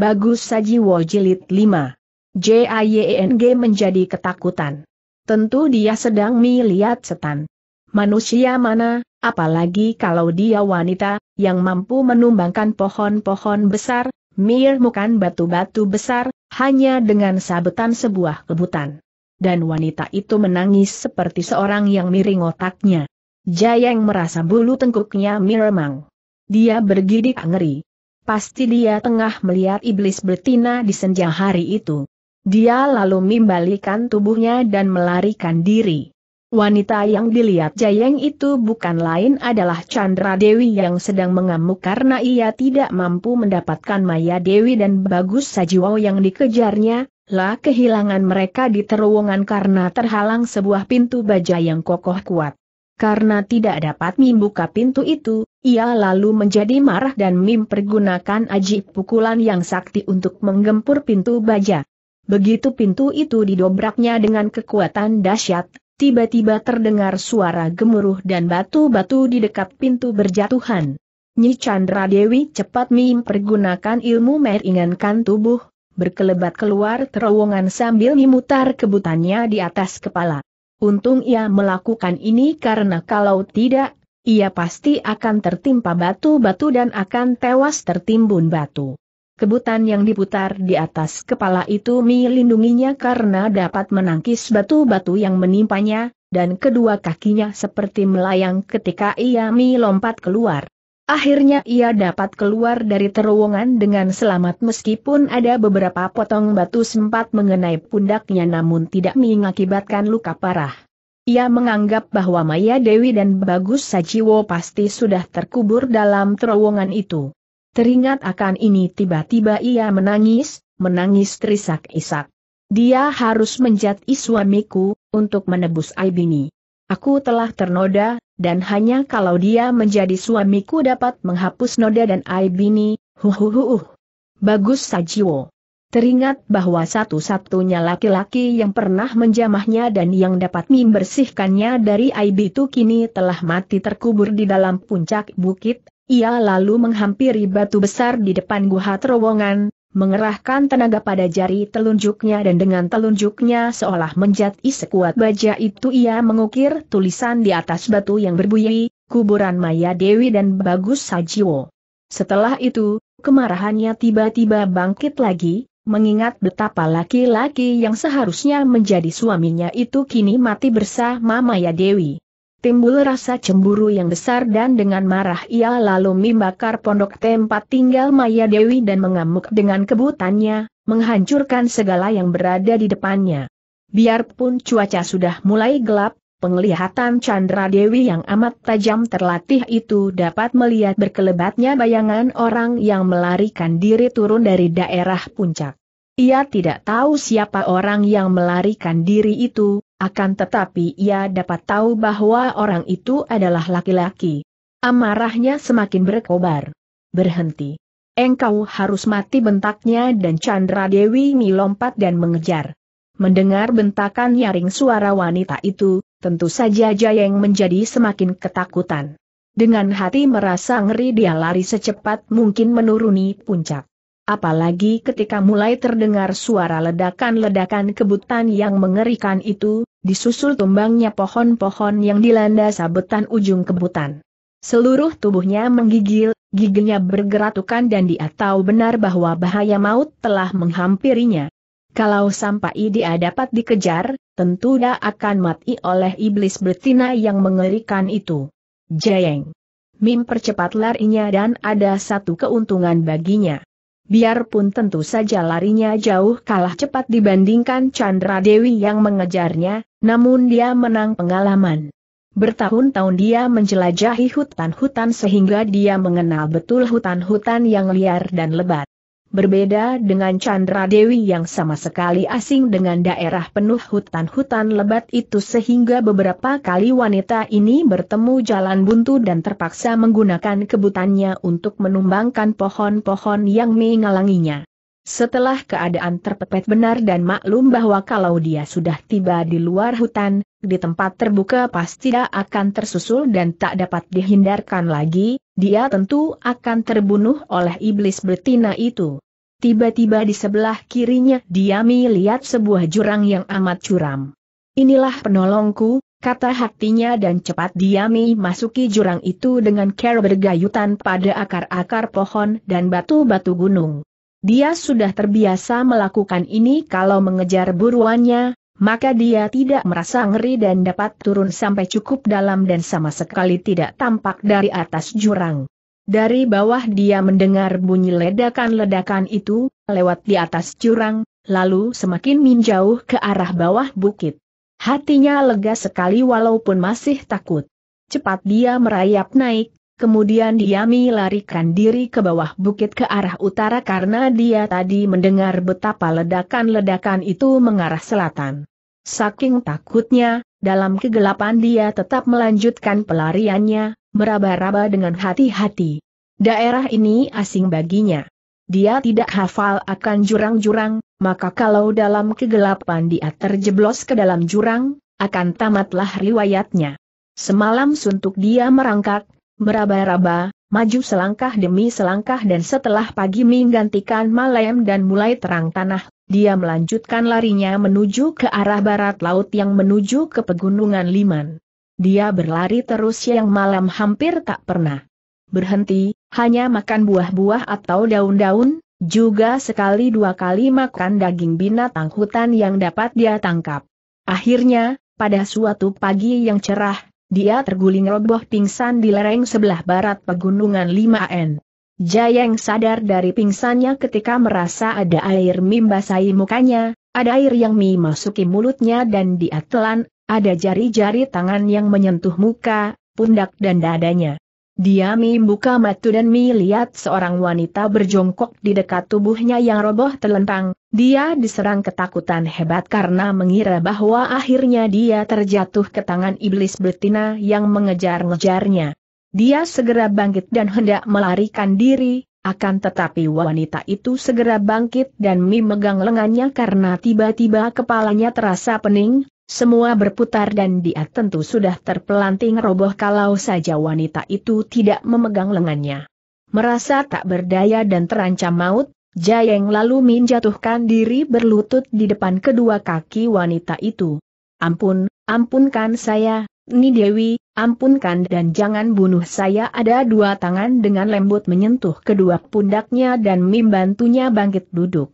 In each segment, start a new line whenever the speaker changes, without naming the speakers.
Bagus Sajiwo Jilid 5. J.A.Y.N.G. E menjadi ketakutan. Tentu dia sedang melihat setan. Manusia mana, apalagi kalau dia wanita, yang mampu menumbangkan pohon-pohon besar, mir bukan batu-batu besar, hanya dengan sabetan sebuah kebutan. Dan wanita itu menangis seperti seorang yang miring otaknya. Jayang merasa bulu tengkuknya miremang. Dia bergidik ngeri. Pasti dia tengah melihat iblis betina di senja hari itu. Dia lalu membalikan tubuhnya dan melarikan diri. Wanita yang dilihat Jayeng itu bukan lain adalah Chandra Dewi yang sedang mengamuk karena ia tidak mampu mendapatkan Maya Dewi dan Bagus Sajiwo yang dikejarnya, lah kehilangan mereka di terowongan karena terhalang sebuah pintu baja yang kokoh kuat. Karena tidak dapat membuka pintu itu, ia lalu menjadi marah dan Mim pergunakan aji pukulan yang sakti untuk menggempur pintu baja. Begitu pintu itu didobraknya dengan kekuatan dahsyat, tiba-tiba terdengar suara gemuruh dan batu-batu di dekat pintu berjatuhan. Nyi Chandra Dewi cepat Mim pergunakan ilmu meringankan tubuh, berkelebat keluar terowongan sambil memutar kebutannya di atas kepala. Untung ia melakukan ini karena kalau tidak, ia pasti akan tertimpa batu-batu dan akan tewas tertimbun batu. Kebutan yang diputar di atas kepala itu melindunginya karena dapat menangkis batu-batu yang menimpanya, dan kedua kakinya seperti melayang ketika ia melompat keluar. Akhirnya ia dapat keluar dari terowongan dengan selamat meskipun ada beberapa potong batu sempat mengenai pundaknya namun tidak mengakibatkan luka parah. Ia menganggap bahwa Maya Dewi dan Bagus Sajiwo pasti sudah terkubur dalam terowongan itu. Teringat akan ini tiba-tiba ia menangis, menangis terisak-isak. Dia harus menjadi suamiku, untuk menebus aib Aku telah ternoda, dan hanya kalau dia menjadi suamiku dapat menghapus noda dan aib ini, huhuhuhuh. Bagus Sajiwo. Teringat bahwa satu-satunya laki-laki yang pernah menjamahnya dan yang dapat membersihkannya dari aib itu kini telah mati terkubur di dalam puncak bukit, ia lalu menghampiri batu besar di depan gua terowongan, mengerahkan tenaga pada jari telunjuknya dan dengan telunjuknya seolah menjati sekuat baja itu ia mengukir tulisan di atas batu yang berbunyi, kuburan Maya Dewi dan Bagus Sajiwo. Setelah itu, kemarahannya tiba-tiba bangkit lagi, mengingat betapa laki-laki yang seharusnya menjadi suaminya itu kini mati bersama Maya Dewi timbul rasa cemburu yang besar dan dengan marah ia lalu membakar pondok tempat tinggal Maya Dewi dan mengamuk dengan kebutannya, menghancurkan segala yang berada di depannya. Biarpun cuaca sudah mulai gelap, penglihatan Chandra Dewi yang amat tajam terlatih itu dapat melihat berkelebatnya bayangan orang yang melarikan diri turun dari daerah puncak. Ia tidak tahu siapa orang yang melarikan diri itu, akan tetapi ia dapat tahu bahwa orang itu adalah laki-laki. Amarahnya semakin berkobar. Berhenti. Engkau harus mati bentaknya dan Chandra Dewi melompat dan mengejar. Mendengar bentakan nyaring suara wanita itu, tentu saja Jayeng menjadi semakin ketakutan. Dengan hati merasa ngeri dia lari secepat mungkin menuruni puncak. Apalagi ketika mulai terdengar suara ledakan-ledakan kebutan yang mengerikan itu, disusul tumbangnya pohon-pohon yang dilanda sabetan ujung kebutan. Seluruh tubuhnya menggigil, giginya bergeratukan dan dia tahu benar bahwa bahaya maut telah menghampirinya. Kalau sampai dia dapat dikejar, tentu dia akan mati oleh iblis betina yang mengerikan itu. Jayeng. Mim percepat larinya dan ada satu keuntungan baginya biarpun tentu saja larinya jauh kalah cepat dibandingkan Chandra Dewi yang mengejarnya, namun dia menang pengalaman. Bertahun-tahun dia menjelajahi hutan-hutan sehingga dia mengenal betul hutan-hutan yang liar dan lebat. Berbeda dengan Chandra Dewi yang sama sekali asing dengan daerah penuh hutan-hutan lebat itu sehingga beberapa kali wanita ini bertemu jalan buntu dan terpaksa menggunakan kebutannya untuk menumbangkan pohon-pohon yang mengalanginya. Setelah keadaan terpepet benar dan maklum bahwa kalau dia sudah tiba di luar hutan, di tempat terbuka pasti tidak akan tersusul dan tak dapat dihindarkan lagi, dia tentu akan terbunuh oleh iblis betina itu. Tiba-tiba di sebelah kirinya dia melihat sebuah jurang yang amat curam. Inilah penolongku, kata hatinya dan cepat dia masuki jurang itu dengan care bergayutan pada akar-akar pohon dan batu-batu gunung. Dia sudah terbiasa melakukan ini kalau mengejar buruannya, maka dia tidak merasa ngeri dan dapat turun sampai cukup dalam dan sama sekali tidak tampak dari atas jurang. Dari bawah dia mendengar bunyi ledakan-ledakan itu, lewat di atas jurang, lalu semakin menjauh ke arah bawah bukit. Hatinya lega sekali walaupun masih takut. Cepat dia merayap naik, Kemudian dia melarikan diri ke bawah bukit ke arah utara karena dia tadi mendengar betapa ledakan-ledakan itu mengarah selatan. Saking takutnya, dalam kegelapan dia tetap melanjutkan pelariannya, meraba-raba dengan hati-hati. Daerah ini asing baginya. Dia tidak hafal akan jurang-jurang, maka kalau dalam kegelapan dia terjeblos ke dalam jurang, akan tamatlah riwayatnya. Semalam suntuk dia merangkak, Meraba-raba, maju selangkah demi selangkah dan setelah pagi menggantikan malam dan mulai terang tanah, dia melanjutkan larinya menuju ke arah barat laut yang menuju ke pegunungan Liman. Dia berlari terus yang malam hampir tak pernah berhenti, hanya makan buah-buah atau daun-daun, juga sekali dua kali makan daging binatang hutan yang dapat dia tangkap. Akhirnya, pada suatu pagi yang cerah, dia terguling roboh pingsan di lereng sebelah barat pegunungan 5N. Jayeng sadar dari pingsannya ketika merasa ada air membasahi mukanya, ada air yang memasuki mulutnya dan diatelan, ada jari-jari tangan yang menyentuh muka, pundak dan dadanya. Dia membuka mata dan melihat seorang wanita berjongkok di dekat tubuhnya yang roboh telentang. Dia diserang ketakutan hebat karena mengira bahwa akhirnya dia terjatuh ke tangan iblis betina yang mengejar-ngejarnya. Dia segera bangkit dan hendak melarikan diri, akan tetapi wanita itu segera bangkit dan Mi memegang lengannya karena tiba-tiba kepalanya terasa pening, semua berputar dan dia tentu sudah terpelanting roboh kalau saja wanita itu tidak memegang lengannya. Merasa tak berdaya dan terancam maut, Jayeng lalu menjatuhkan diri berlutut di depan kedua kaki wanita itu. Ampun, ampunkan saya, Ni Dewi, ampunkan dan jangan bunuh saya ada dua tangan dengan lembut menyentuh kedua pundaknya dan membantunya bangkit duduk.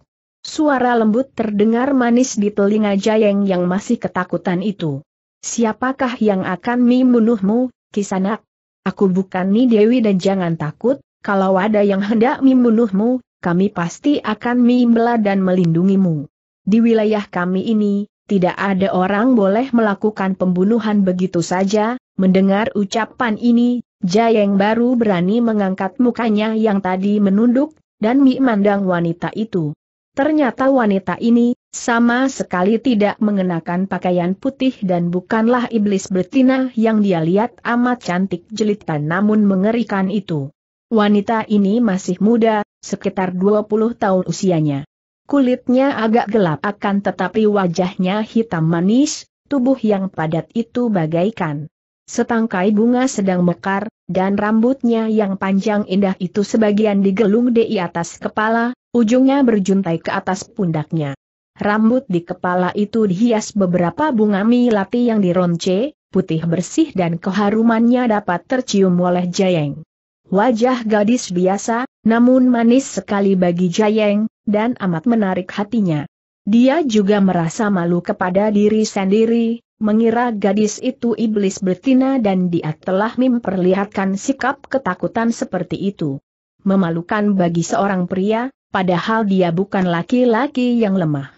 Suara lembut terdengar manis di telinga Jayeng yang masih ketakutan itu. Siapakah yang akan membunuhmu, Kisanak? Aku bukan Ni Dewi dan jangan takut, kalau ada yang hendak membunuhmu, kami pasti akan membela dan melindungimu. Di wilayah kami ini, tidak ada orang boleh melakukan pembunuhan begitu saja, mendengar ucapan ini, Jayeng baru berani mengangkat mukanya yang tadi menunduk, dan memandang wanita itu. Ternyata wanita ini, sama sekali tidak mengenakan pakaian putih dan bukanlah iblis betina yang dia lihat amat cantik jelita namun mengerikan itu. Wanita ini masih muda, sekitar 20 tahun usianya. Kulitnya agak gelap akan tetapi wajahnya hitam manis, tubuh yang padat itu bagaikan setangkai bunga sedang mekar, dan rambutnya yang panjang indah itu sebagian digelung di atas kepala, Ujungnya berjuntai ke atas pundaknya. Rambut di kepala itu dihias beberapa bunga milati yang dironce, putih bersih dan keharumannya dapat tercium oleh Jayeng. Wajah gadis biasa, namun manis sekali bagi Jayeng, dan amat menarik hatinya. Dia juga merasa malu kepada diri sendiri, mengira gadis itu iblis betina dan dia telah memperlihatkan sikap ketakutan seperti itu. Memalukan bagi seorang pria, padahal dia bukan laki-laki yang lemah.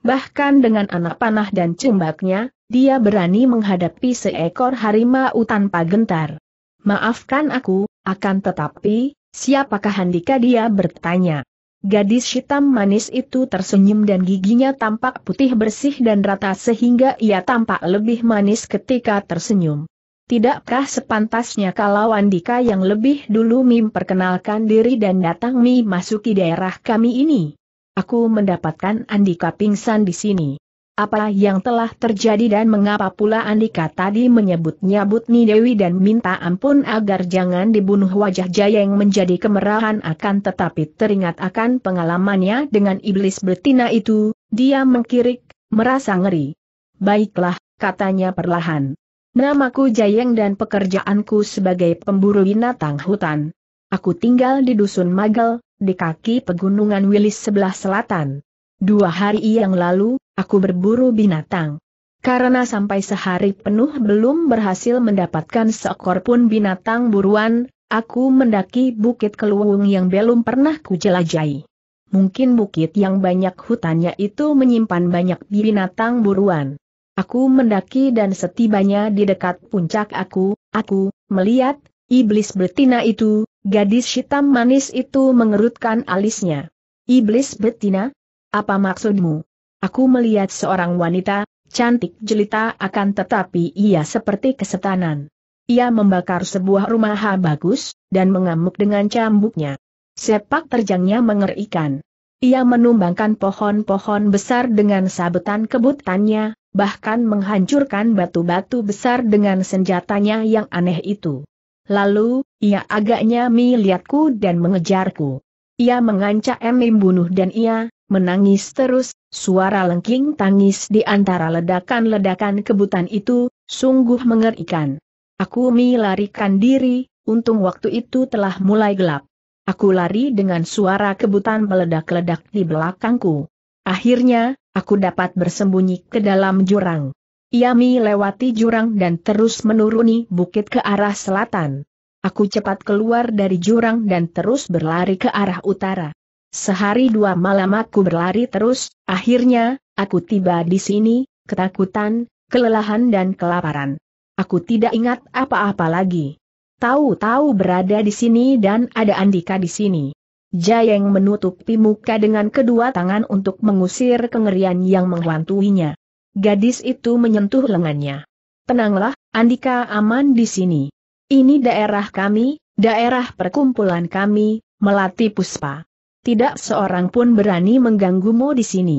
Bahkan dengan anak panah dan cembaknya, dia berani menghadapi seekor harimau tanpa gentar. Maafkan aku, akan tetapi, siapakah Handika dia bertanya. Gadis hitam manis itu tersenyum dan giginya tampak putih bersih dan rata sehingga ia tampak lebih manis ketika tersenyum. Tidakkah sepantasnya kalau Andika yang lebih dulu memperkenalkan diri dan datang memasuki daerah kami ini? Aku mendapatkan Andika pingsan di sini. Apa yang telah terjadi dan mengapa pula Andika tadi menyebut-nyebut Ni Dewi dan minta ampun agar jangan dibunuh wajah Jaya yang menjadi kemerahan akan tetapi teringat akan pengalamannya dengan iblis betina itu, dia mengkirik, merasa ngeri. Baiklah, katanya perlahan. Namaku Jayeng dan pekerjaanku sebagai pemburu binatang hutan. Aku tinggal di Dusun Magel, di kaki pegunungan Wilis sebelah selatan. Dua hari yang lalu, aku berburu binatang. Karena sampai sehari penuh belum berhasil mendapatkan seekor pun binatang buruan, aku mendaki bukit keluwung yang belum pernah kujelajahi. Mungkin bukit yang banyak hutannya itu menyimpan banyak binatang buruan. Aku mendaki dan setibanya di dekat puncak aku, aku melihat iblis betina itu, gadis hitam manis itu mengerutkan alisnya. Iblis betina? Apa maksudmu? Aku melihat seorang wanita, cantik jelita akan tetapi ia seperti kesetanan. Ia membakar sebuah rumah bagus, dan mengamuk dengan cambuknya. Sepak terjangnya mengerikan. Ia menumbangkan pohon-pohon besar dengan sabetan kebutannya, bahkan menghancurkan batu-batu besar dengan senjatanya yang aneh itu. Lalu, ia agaknya melihatku dan mengejarku. Ia mengancam membunuh dan ia, menangis terus, suara lengking tangis di antara ledakan-ledakan kebutan itu, sungguh mengerikan. Aku melarikan diri, untung waktu itu telah mulai gelap. Aku lari dengan suara kebutan meledak-ledak di belakangku. Akhirnya, aku dapat bersembunyi ke dalam jurang. Yami lewati jurang dan terus menuruni bukit ke arah selatan. Aku cepat keluar dari jurang dan terus berlari ke arah utara. Sehari dua malam aku berlari terus, akhirnya, aku tiba di sini, ketakutan, kelelahan dan kelaparan. Aku tidak ingat apa-apa lagi. Tahu-tahu berada di sini dan ada Andika di sini. Jayeng menutupi muka dengan kedua tangan untuk mengusir kengerian yang menghantuinya. Gadis itu menyentuh lengannya. Tenanglah, Andika aman di sini. Ini daerah kami, daerah perkumpulan kami, Melati Puspa. Tidak seorang pun berani mengganggumu di sini.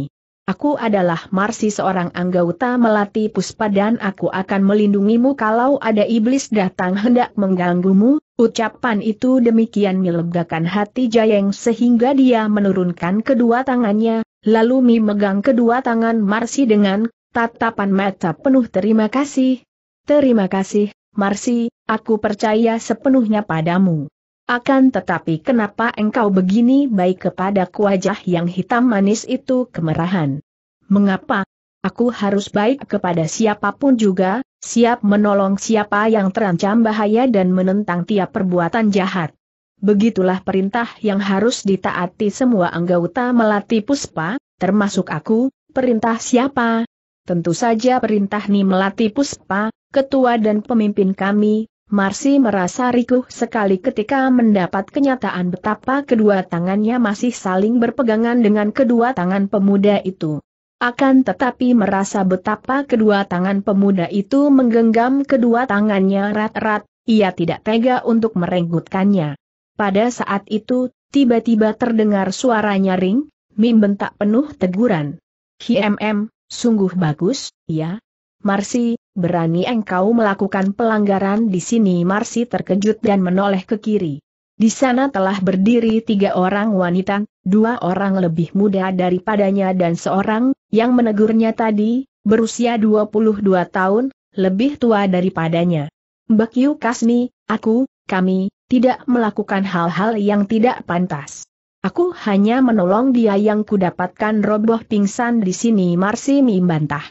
Aku adalah Marsi seorang anggota melati puspa dan aku akan melindungimu kalau ada iblis datang hendak mengganggumu. Ucapan itu demikian melegakan hati Jayeng sehingga dia menurunkan kedua tangannya, lalu memegang kedua tangan Marsi dengan tatapan mata penuh terima kasih. Terima kasih, Marsi, aku percaya sepenuhnya padamu. Akan tetapi kenapa engkau begini baik kepada wajah yang hitam manis itu kemerahan? Mengapa? Aku harus baik kepada siapapun juga, siap menolong siapa yang terancam bahaya dan menentang tiap perbuatan jahat. Begitulah perintah yang harus ditaati semua anggota melati puspa, termasuk aku, perintah siapa? Tentu saja perintah Ni Melati Puspa, ketua dan pemimpin kami, Marsi merasa rikuh sekali ketika mendapat kenyataan betapa kedua tangannya masih saling berpegangan dengan kedua tangan pemuda itu. Akan tetapi merasa betapa kedua tangan pemuda itu menggenggam kedua tangannya rat-rat, ia tidak tega untuk merenggutkannya. Pada saat itu, tiba-tiba terdengar suara nyaring, Mim bentak penuh teguran. HMM, sungguh bagus, ya. Marsi, Berani engkau melakukan pelanggaran di sini Marsi terkejut dan menoleh ke kiri. Di sana telah berdiri tiga orang wanita, dua orang lebih muda daripadanya dan seorang, yang menegurnya tadi, berusia 22 tahun, lebih tua daripadanya. Mbak Kasmi, aku, kami, tidak melakukan hal-hal yang tidak pantas. Aku hanya menolong dia yang kudapatkan roboh pingsan di sini Marsi membantah.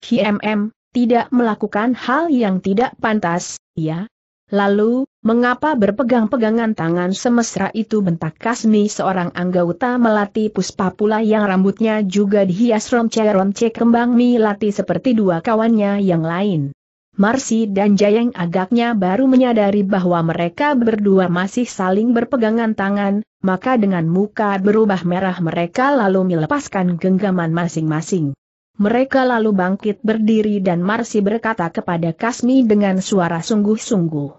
HMM, tidak melakukan hal yang tidak pantas, ya? Lalu, mengapa berpegang-pegangan tangan semesra itu bentak Kasmi seorang anggota melati Puspa Pula yang rambutnya juga dihias romce-romce kembang milati seperti dua kawannya yang lain. Marsi dan Jayeng agaknya baru menyadari bahwa mereka berdua masih saling berpegangan tangan, maka dengan muka berubah merah mereka lalu melepaskan genggaman masing-masing. Mereka lalu bangkit berdiri dan Marsi berkata kepada Kasmi dengan suara sungguh-sungguh.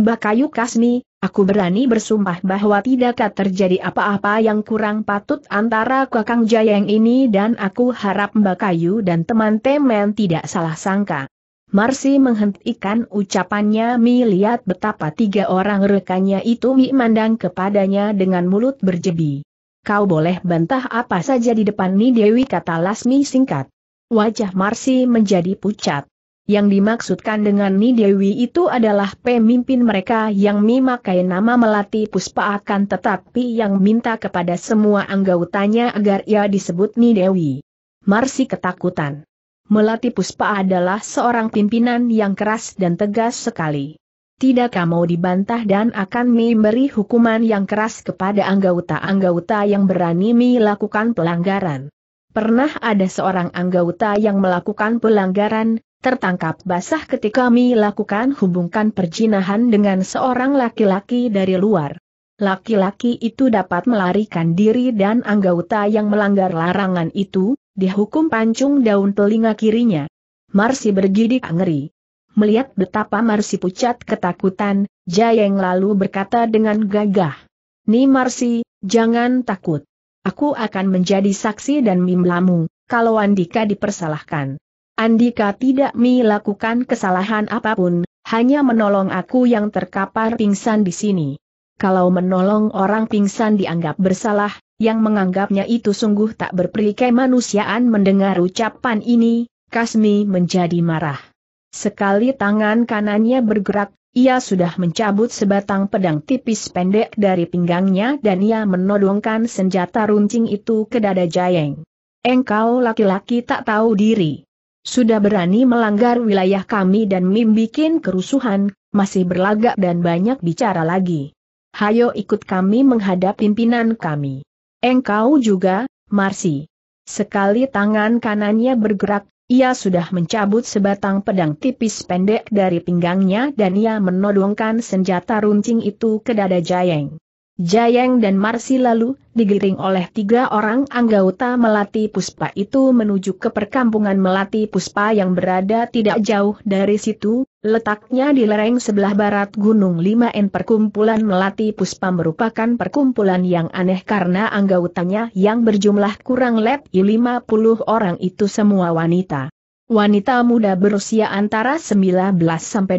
Bakayu Kasmi, aku berani bersumpah bahwa tidak terjadi apa-apa yang kurang patut antara Kakang Jayeng ini dan aku harap Bakayu dan teman temen tidak salah sangka. Marsi menghentikan ucapannya Mi lihat betapa tiga orang rekannya itu Mi mandang kepadanya dengan mulut berjebi. Kau boleh bantah apa saja di depan Ni Dewi kata Lasmi singkat wajah Marsi menjadi pucat. Yang dimaksudkan dengan Nidewi itu adalah pemimpin mereka yang memakai nama Melati Puspa akan tetapi yang minta kepada semua anggotanya agar ia disebut Nidewi. Marsi ketakutan. Melati Puspa adalah seorang pimpinan yang keras dan tegas sekali. Tidak mau dibantah dan akan memberi hukuman yang keras kepada anggota-anggota yang berani melakukan pelanggaran. Pernah ada seorang anggota yang melakukan pelanggaran, tertangkap basah ketika kami lakukan hubungkan perjinahan dengan seorang laki-laki dari luar. Laki-laki itu dapat melarikan diri dan anggota yang melanggar larangan itu, dihukum pancung daun telinga kirinya. Marsi bergidik ngeri. Melihat betapa Marsi pucat ketakutan, Jayeng lalu berkata dengan gagah. Ni Marsi, jangan takut. Aku akan menjadi saksi dan mimlamu, kalau Andika dipersalahkan. Andika tidak melakukan kesalahan apapun, hanya menolong aku yang terkapar pingsan di sini. Kalau menolong orang pingsan dianggap bersalah, yang menganggapnya itu sungguh tak berperi kemanusiaan mendengar ucapan ini, Kasmi menjadi marah. Sekali tangan kanannya bergerak, ia sudah mencabut sebatang pedang tipis pendek dari pinggangnya dan ia menodongkan senjata runcing itu ke dada Jayeng. Engkau laki-laki tak tahu diri. Sudah berani melanggar wilayah kami dan membuat kerusuhan, masih berlagak dan banyak bicara lagi. Hayo ikut kami menghadap pimpinan kami. Engkau juga, Marsi. Sekali tangan kanannya bergerak, ia sudah mencabut sebatang pedang tipis pendek dari pinggangnya dan ia menodongkan senjata runcing itu ke dada Jayeng. Jayeng dan Marsi lalu, digiring oleh tiga orang anggota Melati Puspa itu menuju ke perkampungan Melati Puspa yang berada tidak jauh dari situ, letaknya di lereng sebelah barat Gunung 5N Perkumpulan Melati Puspa merupakan perkumpulan yang aneh karena anggotanya yang berjumlah kurang lebih 50 orang itu semua wanita. Wanita muda berusia antara 19 sampai 25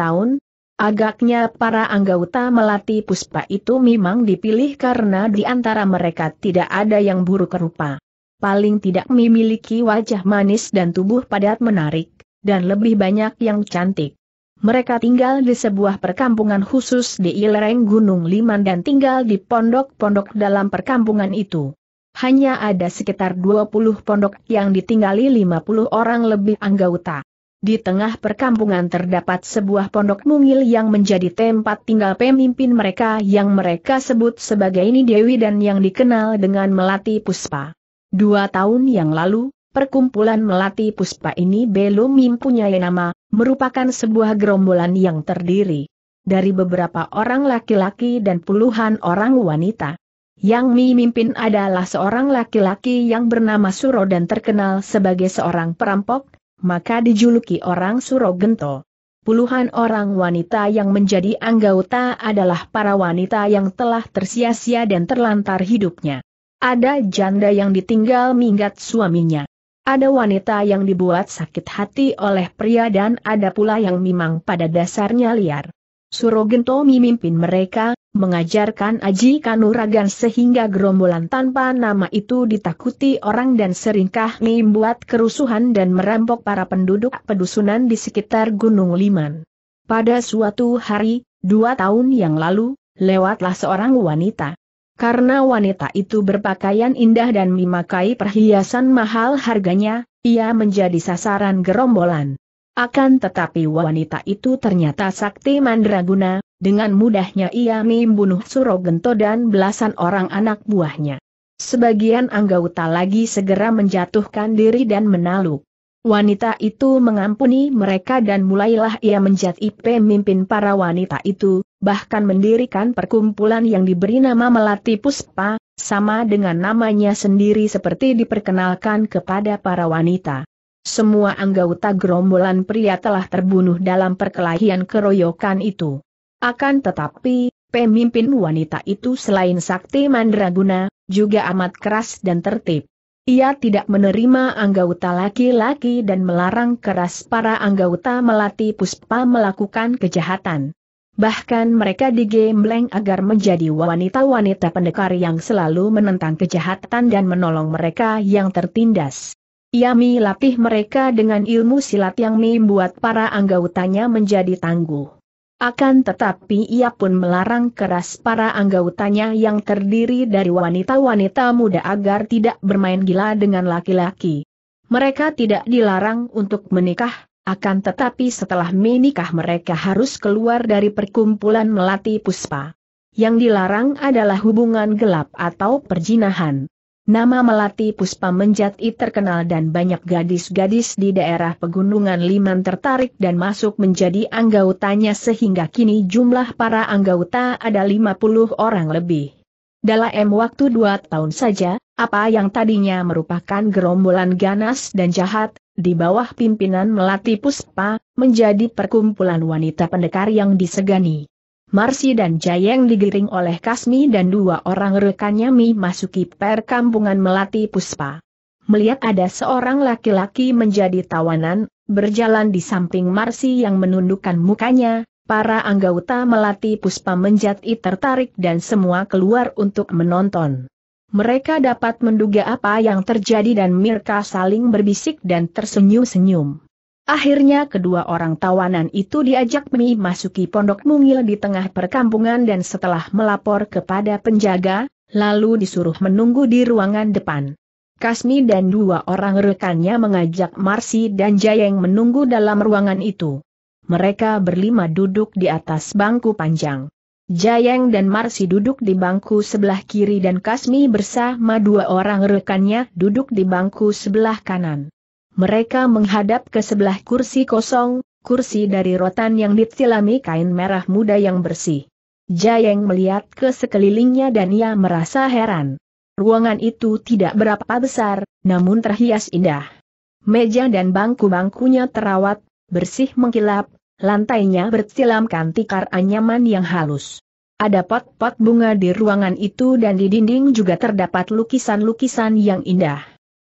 tahun, Agaknya para anggota melati puspa itu memang dipilih karena di antara mereka tidak ada yang buruk rupa. Paling tidak memiliki wajah manis dan tubuh padat menarik, dan lebih banyak yang cantik. Mereka tinggal di sebuah perkampungan khusus di lereng Gunung Liman dan tinggal di pondok-pondok dalam perkampungan itu. Hanya ada sekitar 20 pondok yang ditinggali 50 orang lebih anggota. Di tengah perkampungan terdapat sebuah pondok mungil yang menjadi tempat tinggal pemimpin mereka yang mereka sebut sebagai ini Dewi dan yang dikenal dengan Melati Puspa. Dua tahun yang lalu, perkumpulan Melati Puspa ini belum mempunyai nama, merupakan sebuah gerombolan yang terdiri dari beberapa orang laki-laki dan puluhan orang wanita. Yang memimpin adalah seorang laki-laki yang bernama Suro dan terkenal sebagai seorang perampok, maka dijuluki orang Surogento. Puluhan orang wanita yang menjadi anggota adalah para wanita yang telah tersia-sia dan terlantar hidupnya. Ada janda yang ditinggal minggat suaminya. Ada wanita yang dibuat sakit hati oleh pria dan ada pula yang memang pada dasarnya liar. Surogento memimpin mereka, mengajarkan aji kanuragan sehingga gerombolan tanpa nama itu ditakuti orang dan seringkah membuat kerusuhan dan merampok para penduduk pedusunan di sekitar Gunung Liman. Pada suatu hari, dua tahun yang lalu, lewatlah seorang wanita. Karena wanita itu berpakaian indah dan memakai perhiasan mahal harganya, ia menjadi sasaran gerombolan. Akan tetapi wanita itu ternyata sakti mandraguna, dengan mudahnya ia membunuh Surogento dan belasan orang anak buahnya. Sebagian anggota lagi segera menjatuhkan diri dan menaluk. Wanita itu mengampuni mereka dan mulailah ia menjadi pemimpin para wanita itu, bahkan mendirikan perkumpulan yang diberi nama Melati Puspa, sama dengan namanya sendiri seperti diperkenalkan kepada para wanita. Semua anggota gerombolan pria telah terbunuh dalam perkelahian keroyokan itu. Akan tetapi, pemimpin wanita itu selain sakti mandraguna, juga amat keras dan tertib. Ia tidak menerima anggota laki-laki dan melarang keras para anggota melatih puspa melakukan kejahatan. Bahkan mereka digembleng agar menjadi wanita-wanita pendekar yang selalu menentang kejahatan dan menolong mereka yang tertindas. Ia melatih mereka dengan ilmu silat yang membuat para anggotanya menjadi tangguh. Akan tetapi ia pun melarang keras para anggotanya yang terdiri dari wanita-wanita muda agar tidak bermain gila dengan laki-laki. Mereka tidak dilarang untuk menikah, akan tetapi setelah menikah mereka harus keluar dari perkumpulan melati puspa. Yang dilarang adalah hubungan gelap atau perjinahan. Nama Melati Puspa Menjati terkenal dan banyak gadis-gadis di daerah pegunungan Liman tertarik dan masuk menjadi anggotanya sehingga kini jumlah para anggota ada 50 orang lebih. Dalam waktu dua tahun saja, apa yang tadinya merupakan gerombolan ganas dan jahat, di bawah pimpinan Melati Puspa, menjadi perkumpulan wanita pendekar yang disegani. Marsi dan Jayeng digiring oleh Kasmi dan dua orang rekannya Mi masuki perkampungan Melati Puspa. Melihat ada seorang laki-laki menjadi tawanan, berjalan di samping Marsi yang menundukkan mukanya, para anggota Melati Puspa menjadi tertarik dan semua keluar untuk menonton. Mereka dapat menduga apa yang terjadi dan Mirka saling berbisik dan tersenyum-senyum. Akhirnya kedua orang tawanan itu diajak Mi masuki pondok mungil di tengah perkampungan dan setelah melapor kepada penjaga, lalu disuruh menunggu di ruangan depan. Kasmi dan dua orang rekannya mengajak Marsi dan Jayeng menunggu dalam ruangan itu. Mereka berlima duduk di atas bangku panjang. Jayeng dan Marsi duduk di bangku sebelah kiri dan Kasmi bersama dua orang rekannya duduk di bangku sebelah kanan mereka menghadap ke sebelah kursi kosong, kursi dari rotan yang ditilami kain merah muda yang bersih. Jayeng melihat ke sekelilingnya dan ia merasa heran. Ruangan itu tidak berapa besar, namun terhias indah. Meja dan bangku-bangkunya terawat, bersih mengkilap, lantainya bertilamkan tikar anyaman yang halus. Ada pot-pot bunga di ruangan itu dan di dinding juga terdapat lukisan-lukisan yang indah.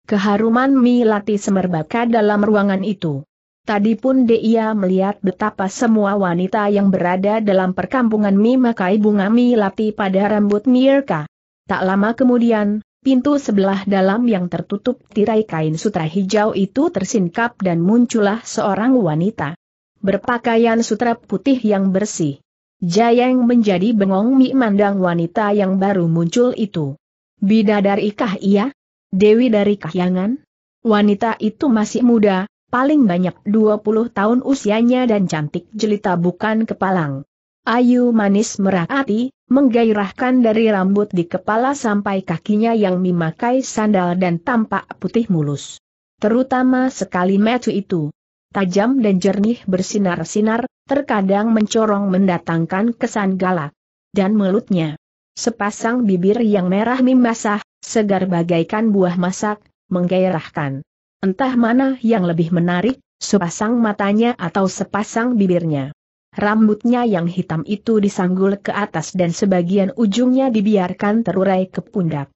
Keharuman milati semerbaka dalam ruangan itu. Tadi pun dia melihat betapa semua wanita yang berada dalam perkampungan Mi memakai bunga milati pada rambut Mirka. Tak lama kemudian, pintu sebelah dalam yang tertutup tirai kain sutra hijau itu tersingkap dan muncullah seorang wanita. Berpakaian sutra putih yang bersih. Jayang menjadi bengong Mi mandang wanita yang baru muncul itu. Bidadari kah ia? Dewi dari Kahyangan? Wanita itu masih muda, paling banyak 20 tahun usianya dan cantik jelita bukan kepalang. Ayu manis merakati, menggairahkan dari rambut di kepala sampai kakinya yang memakai sandal dan tampak putih mulus. Terutama sekali metu itu. Tajam dan jernih bersinar-sinar, terkadang mencorong mendatangkan kesan galak. Dan mulutnya. Sepasang bibir yang merah mimbasah, Segar bagaikan buah masak, menggairahkan. Entah mana yang lebih menarik, sepasang matanya atau sepasang bibirnya. Rambutnya yang hitam itu disanggul ke atas dan sebagian ujungnya dibiarkan terurai ke pundak.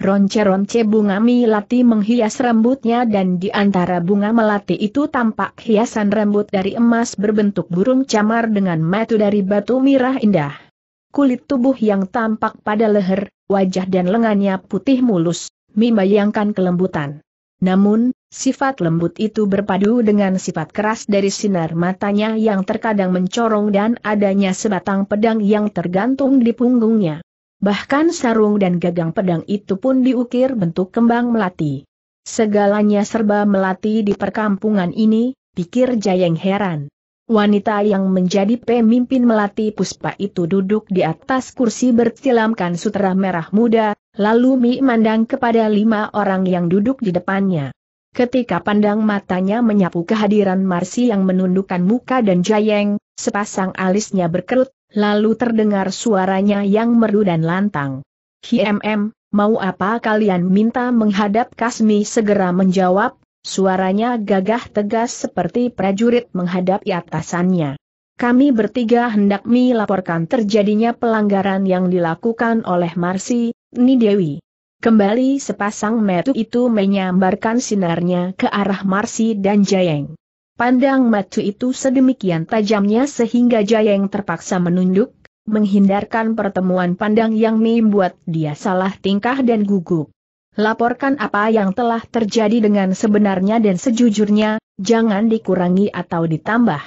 Ronce-ronce bunga melati menghias rambutnya dan di antara bunga melati itu tampak hiasan rambut dari emas berbentuk burung camar dengan metu dari batu mirah indah kulit tubuh yang tampak pada leher, wajah dan lengannya putih mulus, membayangkan kelembutan. Namun, sifat lembut itu berpadu dengan sifat keras dari sinar matanya yang terkadang mencorong dan adanya sebatang pedang yang tergantung di punggungnya. Bahkan sarung dan gagang pedang itu pun diukir bentuk kembang melati. Segalanya serba melati di perkampungan ini, pikir Jayeng heran. Wanita yang menjadi pemimpin melati puspa itu duduk di atas kursi bertilamkan sutra merah muda, lalu Mi mandang kepada lima orang yang duduk di depannya. Ketika pandang matanya menyapu kehadiran Marsi yang menundukkan muka dan jayeng, sepasang alisnya berkerut, lalu terdengar suaranya yang merdu dan lantang. HMM, mau apa kalian minta menghadap Kasmi segera menjawab, Suaranya gagah tegas seperti prajurit menghadapi atasannya. Kami bertiga hendak melaporkan terjadinya pelanggaran yang dilakukan oleh Marsi, Nidewi. Kembali sepasang metu itu menyambarkan sinarnya ke arah Marsi dan Jayeng. Pandang metu itu sedemikian tajamnya sehingga Jayeng terpaksa menunduk, menghindarkan pertemuan pandang yang membuat dia salah tingkah dan gugup laporkan apa yang telah terjadi dengan sebenarnya dan sejujurnya, jangan dikurangi atau ditambah.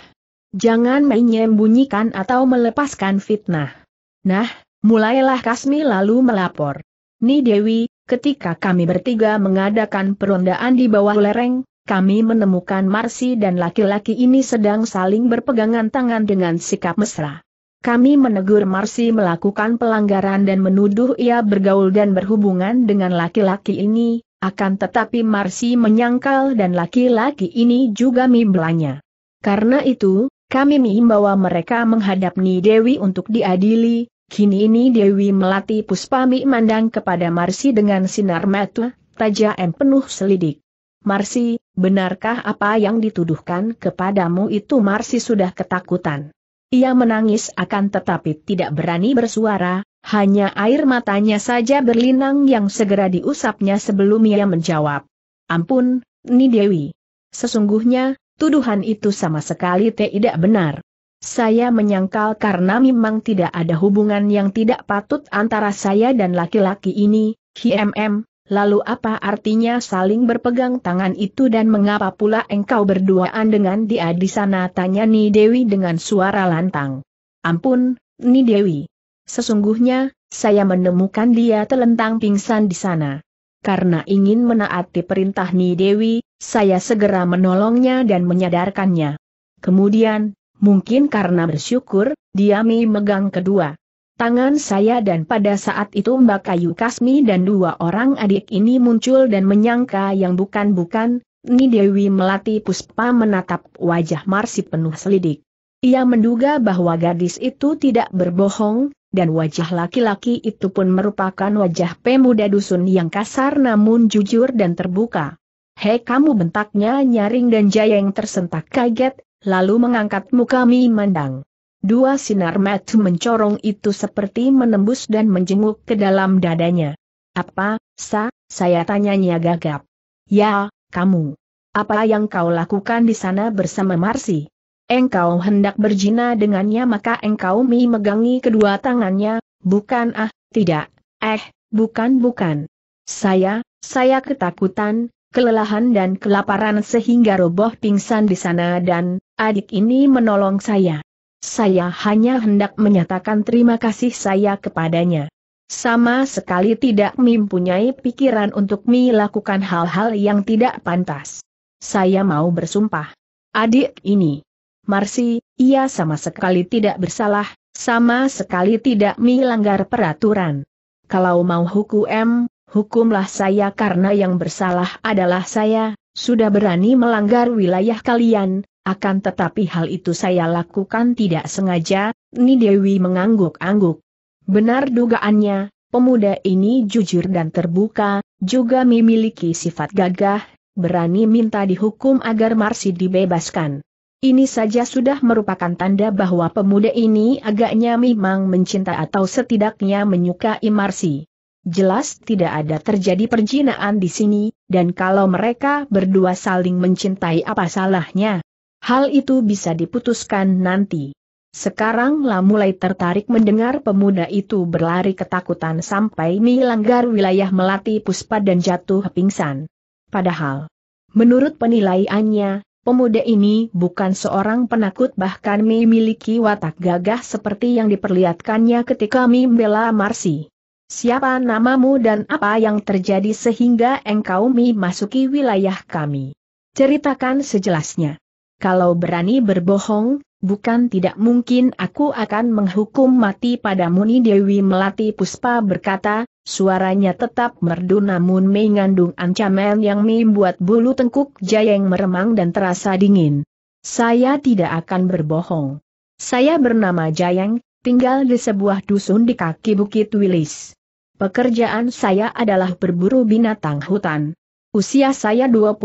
Jangan menyembunyikan atau melepaskan fitnah. Nah, mulailah Kasmi lalu melapor. Ni Dewi, ketika kami bertiga mengadakan perondaan di bawah lereng, kami menemukan Marsi dan laki-laki ini sedang saling berpegangan tangan dengan sikap mesra. Kami menegur Marsi melakukan pelanggaran dan menuduh ia bergaul dan berhubungan dengan laki-laki ini, akan tetapi Marsi menyangkal dan laki-laki ini juga mimblanya. Karena itu, kami membawa mereka menghadap Ni Dewi untuk diadili, kini ini Dewi melatih Puspami mandang kepada Marsi dengan sinar mata, tajam penuh selidik. Marsi, benarkah apa yang dituduhkan kepadamu itu Marsi sudah ketakutan. Ia menangis akan tetapi tidak berani bersuara, hanya air matanya saja berlinang yang segera diusapnya sebelum ia menjawab. Ampun, Ni Sesungguhnya, tuduhan itu sama sekali tidak benar. Saya menyangkal karena memang tidak ada hubungan yang tidak patut antara saya dan laki-laki ini, HMM, Lalu apa artinya saling berpegang tangan itu dan mengapa pula engkau berduaan dengan dia di sana tanya Ni Dewi dengan suara lantang. Ampun, Ni Dewi. Sesungguhnya, saya menemukan dia telentang pingsan di sana. Karena ingin menaati perintah Ni Dewi, saya segera menolongnya dan menyadarkannya. Kemudian, mungkin karena bersyukur, dia memegang kedua tangan saya dan pada saat itu Mbak Kayu Kasmi dan dua orang adik ini muncul dan menyangka yang bukan-bukan, Ni Dewi Melati Puspa menatap wajah Marsi penuh selidik. Ia menduga bahwa gadis itu tidak berbohong, dan wajah laki-laki itu pun merupakan wajah pemuda dusun yang kasar namun jujur dan terbuka. Hei kamu bentaknya nyaring dan jayeng tersentak kaget, lalu mengangkat muka mandang. Dua sinar mata mencorong itu seperti menembus dan menjenguk ke dalam dadanya. Apa, sa, saya tanyanya gagap. Ya, kamu. Apa yang kau lakukan di sana bersama Marsi? Engkau hendak berjina dengannya maka engkau mi megangi kedua tangannya, bukan ah, tidak, eh, bukan bukan. Saya, saya ketakutan, kelelahan dan kelaparan sehingga roboh pingsan di sana dan, adik ini menolong saya. Saya hanya hendak menyatakan terima kasih saya kepadanya. Sama sekali tidak mempunyai pikiran untuk melakukan hal-hal yang tidak pantas. Saya mau bersumpah. Adik ini, Marsi, ia sama sekali tidak bersalah, sama sekali tidak melanggar peraturan. Kalau mau hukum, hukumlah saya karena yang bersalah adalah saya, sudah berani melanggar wilayah kalian, akan tetapi hal itu saya lakukan tidak sengaja, Nidewi mengangguk-angguk. Benar dugaannya, pemuda ini jujur dan terbuka, juga memiliki sifat gagah, berani minta dihukum agar Marsi dibebaskan. Ini saja sudah merupakan tanda bahwa pemuda ini agaknya memang mencinta atau setidaknya menyukai Marsi. Jelas tidak ada terjadi perjinaan di sini, dan kalau mereka berdua saling mencintai apa salahnya? Hal itu bisa diputuskan nanti. Sekaranglah mulai tertarik mendengar pemuda itu berlari ketakutan sampai melanggar wilayah Melati Puspa dan jatuh pingsan. Padahal, menurut penilaiannya, Pemuda ini bukan seorang penakut bahkan memiliki watak gagah seperti yang diperlihatkannya ketika membela Marsi. Siapa namamu dan apa yang terjadi sehingga engkau memasuki wilayah kami? Ceritakan sejelasnya kalau berani berbohong, bukan tidak mungkin aku akan menghukum mati pada Muni Dewi Melati Puspa berkata, suaranya tetap merdu namun mengandung ancaman yang membuat bulu tengkuk Jayeng meremang dan terasa dingin. Saya tidak akan berbohong. Saya bernama Jayeng, tinggal di sebuah dusun di kaki Bukit Wilis. Pekerjaan saya adalah berburu binatang hutan. Usia saya 25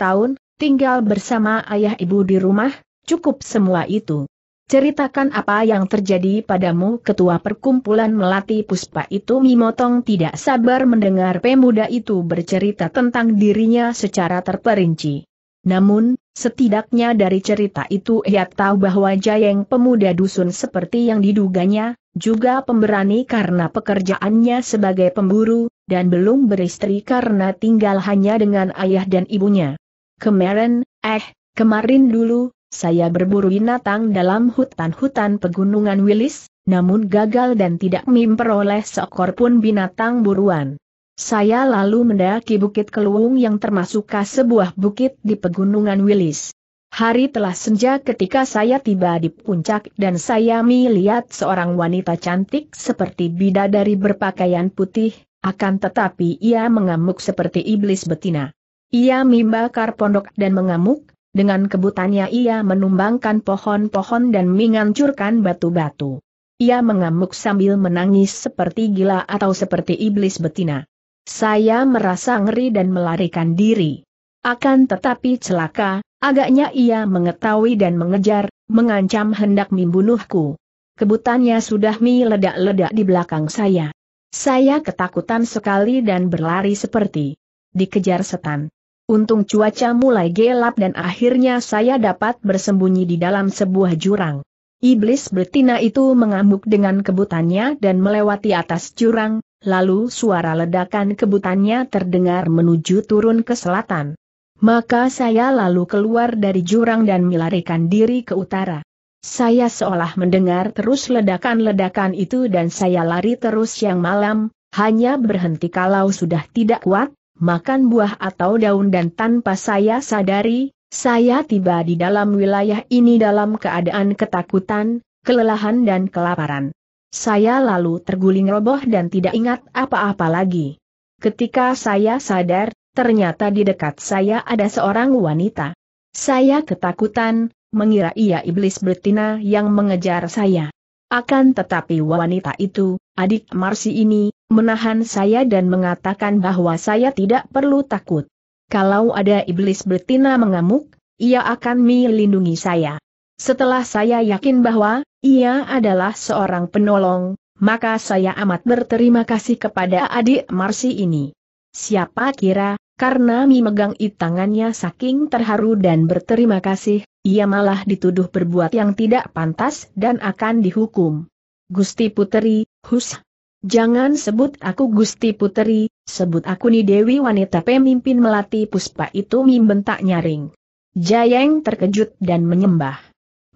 tahun, tinggal bersama ayah ibu di rumah, cukup semua itu. Ceritakan apa yang terjadi padamu ketua perkumpulan melati puspa itu Mimotong tidak sabar mendengar pemuda itu bercerita tentang dirinya secara terperinci. Namun, setidaknya dari cerita itu ia tahu bahwa Jayeng pemuda dusun seperti yang diduganya, juga pemberani karena pekerjaannya sebagai pemburu, dan belum beristri karena tinggal hanya dengan ayah dan ibunya. Kemarin, eh, kemarin dulu, saya berburu binatang dalam hutan-hutan pegunungan Wilis, namun gagal dan tidak memperoleh seekor pun binatang buruan. Saya lalu mendaki Bukit Keluung yang termasuk sebuah bukit di pegunungan Wilis. Hari telah senja ketika saya tiba di puncak dan saya melihat seorang wanita cantik seperti bidadari berpakaian putih, akan tetapi ia mengamuk seperti iblis betina. Ia membakar pondok dan mengamuk, dengan kebutannya ia menumbangkan pohon-pohon dan menghancurkan batu-batu. Ia mengamuk sambil menangis seperti gila atau seperti iblis betina. Saya merasa ngeri dan melarikan diri. Akan tetapi celaka, agaknya ia mengetahui dan mengejar, mengancam hendak membunuhku. Kebutannya sudah meledak-ledak di belakang saya. Saya ketakutan sekali dan berlari seperti dikejar setan. Untung cuaca mulai gelap dan akhirnya saya dapat bersembunyi di dalam sebuah jurang. Iblis betina itu mengamuk dengan kebutannya dan melewati atas jurang, lalu suara ledakan kebutannya terdengar menuju turun ke selatan. Maka saya lalu keluar dari jurang dan melarikan diri ke utara. Saya seolah mendengar terus ledakan-ledakan itu dan saya lari terus yang malam, hanya berhenti kalau sudah tidak kuat, makan buah atau daun dan tanpa saya sadari, saya tiba di dalam wilayah ini dalam keadaan ketakutan, kelelahan dan kelaparan. Saya lalu terguling roboh dan tidak ingat apa-apa lagi. Ketika saya sadar, ternyata di dekat saya ada seorang wanita. Saya ketakutan, mengira ia iblis betina yang mengejar saya. Akan tetapi wanita itu, adik Marsi ini, menahan saya dan mengatakan bahwa saya tidak perlu takut. Kalau ada iblis betina mengamuk, ia akan melindungi saya. Setelah saya yakin bahwa ia adalah seorang penolong, maka saya amat berterima kasih kepada adik Marsi ini. Siapa kira, karena Mi megang tangannya saking terharu dan berterima kasih, ia malah dituduh berbuat yang tidak pantas dan akan dihukum. Gusti Puteri, Hus, Jangan sebut aku Gusti Puteri, sebut aku ni Dewi Wanita Pemimpin Melati Puspa itu membentak nyaring. Jayeng terkejut dan menyembah.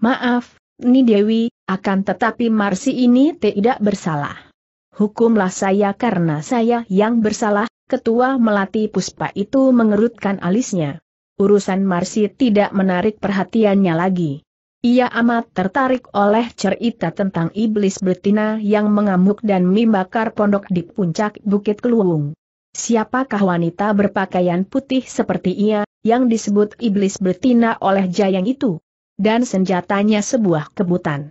Maaf, ni Dewi, akan tetapi Marsi ini tidak bersalah. Hukumlah saya karena saya yang bersalah, ketua Melati Puspa itu mengerutkan alisnya. Urusan Marsi tidak menarik perhatiannya lagi. Ia amat tertarik oleh cerita tentang iblis betina yang mengamuk dan membakar pondok di puncak Bukit Keluwung. Siapakah wanita berpakaian putih seperti ia, yang disebut iblis betina oleh Jayang itu? Dan senjatanya sebuah kebutan.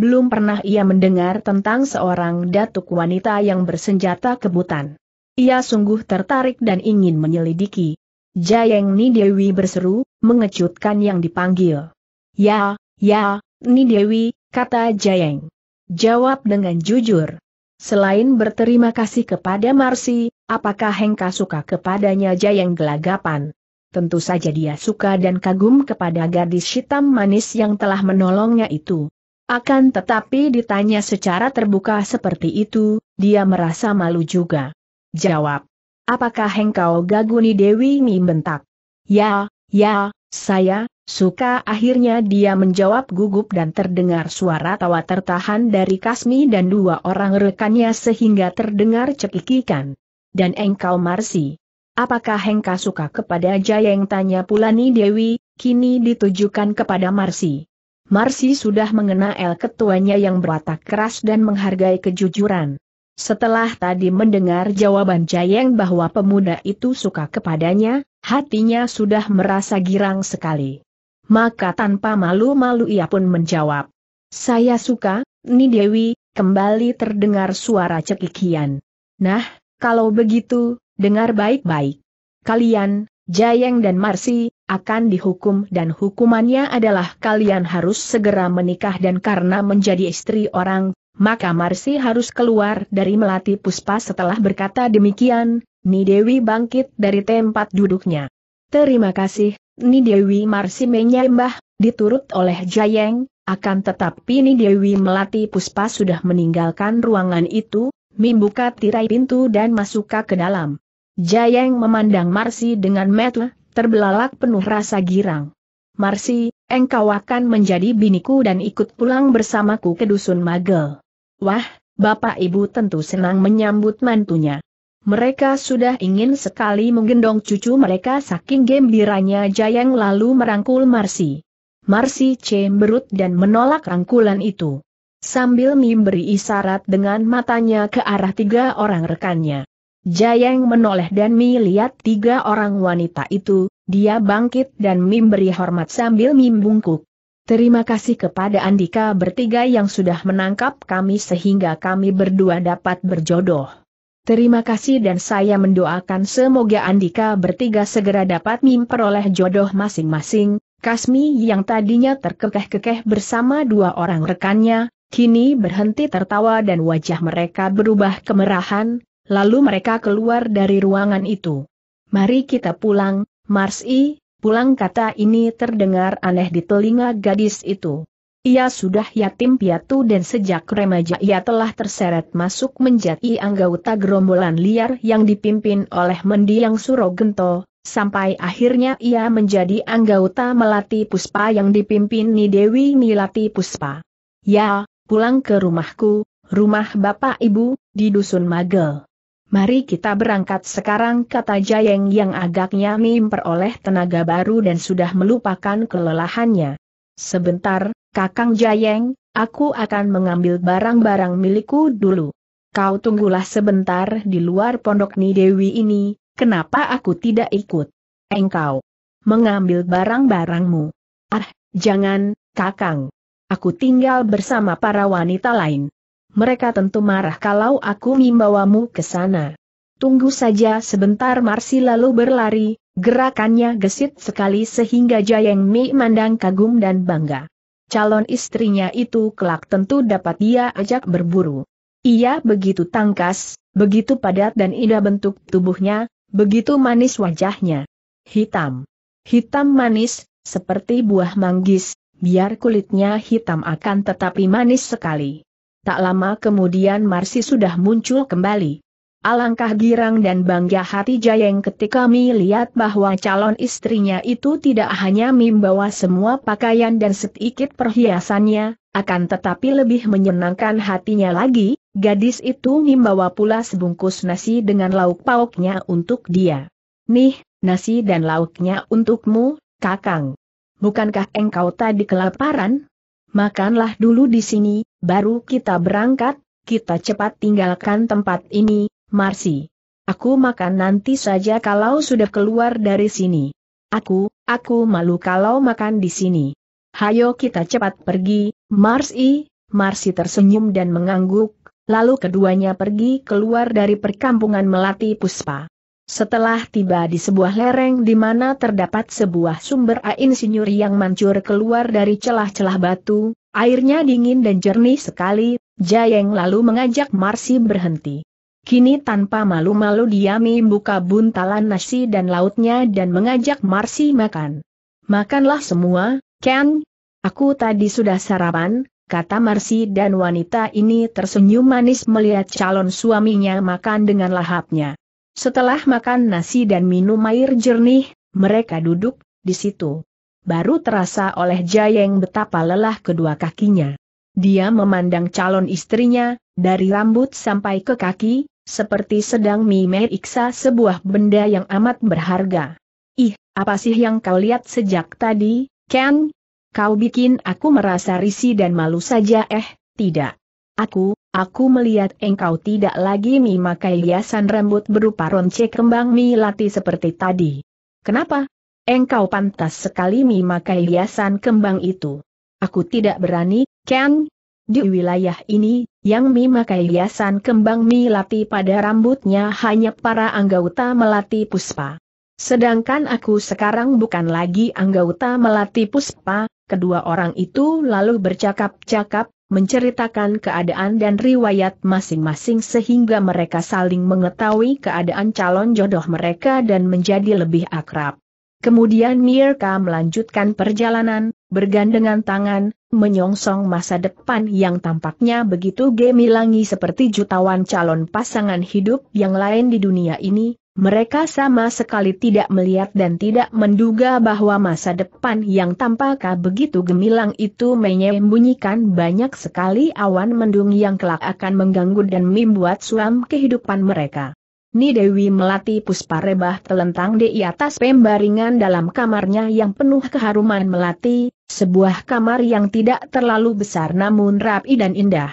Belum pernah ia mendengar tentang seorang datuk wanita yang bersenjata kebutan. Ia sungguh tertarik dan ingin menyelidiki. Jayang Ni Dewi berseru, mengejutkan yang dipanggil. Ya, Ya, Nidewi Dewi, kata Jayeng. Jawab dengan jujur. Selain berterima kasih kepada Marsi, apakah Hengka suka kepadanya Jayeng gelagapan? Tentu saja dia suka dan kagum kepada gadis hitam manis yang telah menolongnya itu. Akan tetapi ditanya secara terbuka seperti itu, dia merasa malu juga. Jawab. Apakah engkau gaguni Dewi Ni bentak? Ya, ya, saya, Suka akhirnya dia menjawab gugup dan terdengar suara tawa tertahan dari Kasmi dan dua orang rekannya sehingga terdengar cekikikan. Dan engkau Marsi. Apakah Hengka suka kepada Jayeng tanya Pulani Dewi, kini ditujukan kepada Marsi. Marsi sudah mengenal El ketuanya yang berwatak keras dan menghargai kejujuran. Setelah tadi mendengar jawaban Jayeng bahwa pemuda itu suka kepadanya, hatinya sudah merasa girang sekali maka tanpa malu-malu ia pun menjawab. Saya suka, Ni Dewi, kembali terdengar suara cekikian. Nah, kalau begitu, dengar baik-baik. Kalian, Jayeng dan Marsi, akan dihukum dan hukumannya adalah kalian harus segera menikah dan karena menjadi istri orang, maka Marsi harus keluar dari Melati Puspa setelah berkata demikian, Ni Dewi bangkit dari tempat duduknya. Terima kasih, Ni Dewi Marsi menyembah, diturut oleh Jayeng, akan tetapi Ni Dewi Melati Puspa sudah meninggalkan ruangan itu, membuka tirai pintu dan masuk ke dalam. Jayeng memandang Marsi dengan metu, terbelalak penuh rasa girang. Marsi, engkau akan menjadi biniku dan ikut pulang bersamaku ke Dusun Magel. Wah, Bapak Ibu tentu senang menyambut mantunya. Mereka sudah ingin sekali menggendong cucu mereka saking gembiranya Jayang lalu merangkul Marsi. Marsi cemberut dan menolak rangkulan itu. Sambil memberi isyarat dengan matanya ke arah tiga orang rekannya. Jayang menoleh dan melihat tiga orang wanita itu, dia bangkit dan memberi hormat sambil bungkuk. Terima kasih kepada Andika bertiga yang sudah menangkap kami sehingga kami berdua dapat berjodoh. Terima kasih dan saya mendoakan semoga Andika bertiga segera dapat memperoleh jodoh masing-masing. Kasmi yang tadinya terkekeh-kekeh bersama dua orang rekannya, kini berhenti tertawa dan wajah mereka berubah kemerahan, lalu mereka keluar dari ruangan itu. Mari kita pulang, Marsi, pulang kata ini terdengar aneh di telinga gadis itu. Ia sudah yatim piatu dan sejak remaja ia telah terseret masuk menjadi anggota gerombolan liar yang dipimpin oleh mendiang Surogento, sampai akhirnya ia menjadi anggota Melati Puspa yang dipimpin Nidewi Nilati Puspa. Ya, pulang ke rumahku, rumah bapak ibu, di dusun Magel. Mari kita berangkat sekarang kata Jayeng yang agaknya memperoleh tenaga baru dan sudah melupakan kelelahannya. Sebentar, Kakang Jayeng, aku akan mengambil barang-barang milikku dulu. Kau tunggulah sebentar di luar pondok Ni Dewi ini, kenapa aku tidak ikut? Engkau mengambil barang-barangmu. Ah, jangan, Kakang. Aku tinggal bersama para wanita lain. Mereka tentu marah kalau aku membawamu ke sana. Tunggu saja sebentar Marsi lalu berlari, gerakannya gesit sekali sehingga Jayeng Mi mandang kagum dan bangga calon istrinya itu kelak tentu dapat dia ajak berburu. Ia begitu tangkas, begitu padat dan indah bentuk tubuhnya, begitu manis wajahnya. Hitam. Hitam manis, seperti buah manggis, biar kulitnya hitam akan tetapi manis sekali. Tak lama kemudian Marsi sudah muncul kembali. Alangkah girang dan bangga hati Jayeng ketika Mi lihat bahwa calon istrinya itu tidak hanya membawa semua pakaian dan sedikit perhiasannya, akan tetapi lebih menyenangkan hatinya lagi, gadis itu membawa pula sebungkus nasi dengan lauk pauknya untuk dia. Nih, nasi dan lauknya untukmu, kakang. Bukankah engkau tadi kelaparan? Makanlah dulu di sini, baru kita berangkat, kita cepat tinggalkan tempat ini, Marsi. Aku makan nanti saja kalau sudah keluar dari sini. Aku, aku malu kalau makan di sini. Hayo kita cepat pergi, Marsi. Marsi tersenyum dan mengangguk, lalu keduanya pergi keluar dari perkampungan Melati Puspa. Setelah tiba di sebuah lereng di mana terdapat sebuah sumber air in-sinyur yang mancur keluar dari celah-celah batu, airnya dingin dan jernih sekali, Jayeng lalu mengajak Marsi berhenti. Kini tanpa malu-malu dia membuka buntalan nasi dan lautnya dan mengajak Marsi makan. Makanlah semua, Ken. Aku tadi sudah sarapan, kata Marsi dan wanita ini tersenyum manis melihat calon suaminya makan dengan lahapnya. Setelah makan nasi dan minum air jernih, mereka duduk di situ. Baru terasa oleh Jayeng betapa lelah kedua kakinya. Dia memandang calon istrinya, dari rambut sampai ke kaki, seperti sedang memeriksa sebuah benda yang amat berharga. Ih, apa sih yang kau lihat sejak tadi, Ken? Kau bikin aku merasa risih dan malu saja eh, tidak. Aku, aku melihat engkau tidak lagi memakai hiasan rambut berupa ronce kembang milati seperti tadi. Kenapa? Engkau pantas sekali memakai hiasan kembang itu. Aku tidak berani, Ken. Di wilayah ini, yang memakai hiasan kembang melati pada rambutnya hanya para anggota melati puspa. Sedangkan aku sekarang bukan lagi anggota melati puspa, kedua orang itu lalu bercakap-cakap, menceritakan keadaan dan riwayat masing-masing sehingga mereka saling mengetahui keadaan calon jodoh mereka dan menjadi lebih akrab. Kemudian Mirka melanjutkan perjalanan, bergandengan tangan, menyongsong masa depan yang tampaknya begitu gemilangi seperti jutawan calon pasangan hidup yang lain di dunia ini, mereka sama sekali tidak melihat dan tidak menduga bahwa masa depan yang tampaknya begitu gemilang itu menyembunyikan banyak sekali awan mendung yang kelak akan mengganggu dan membuat suam kehidupan mereka. Ni Dewi Melati puspa rebah telentang di atas pembaringan dalam kamarnya yang penuh keharuman melati, sebuah kamar yang tidak terlalu besar namun rapi dan indah.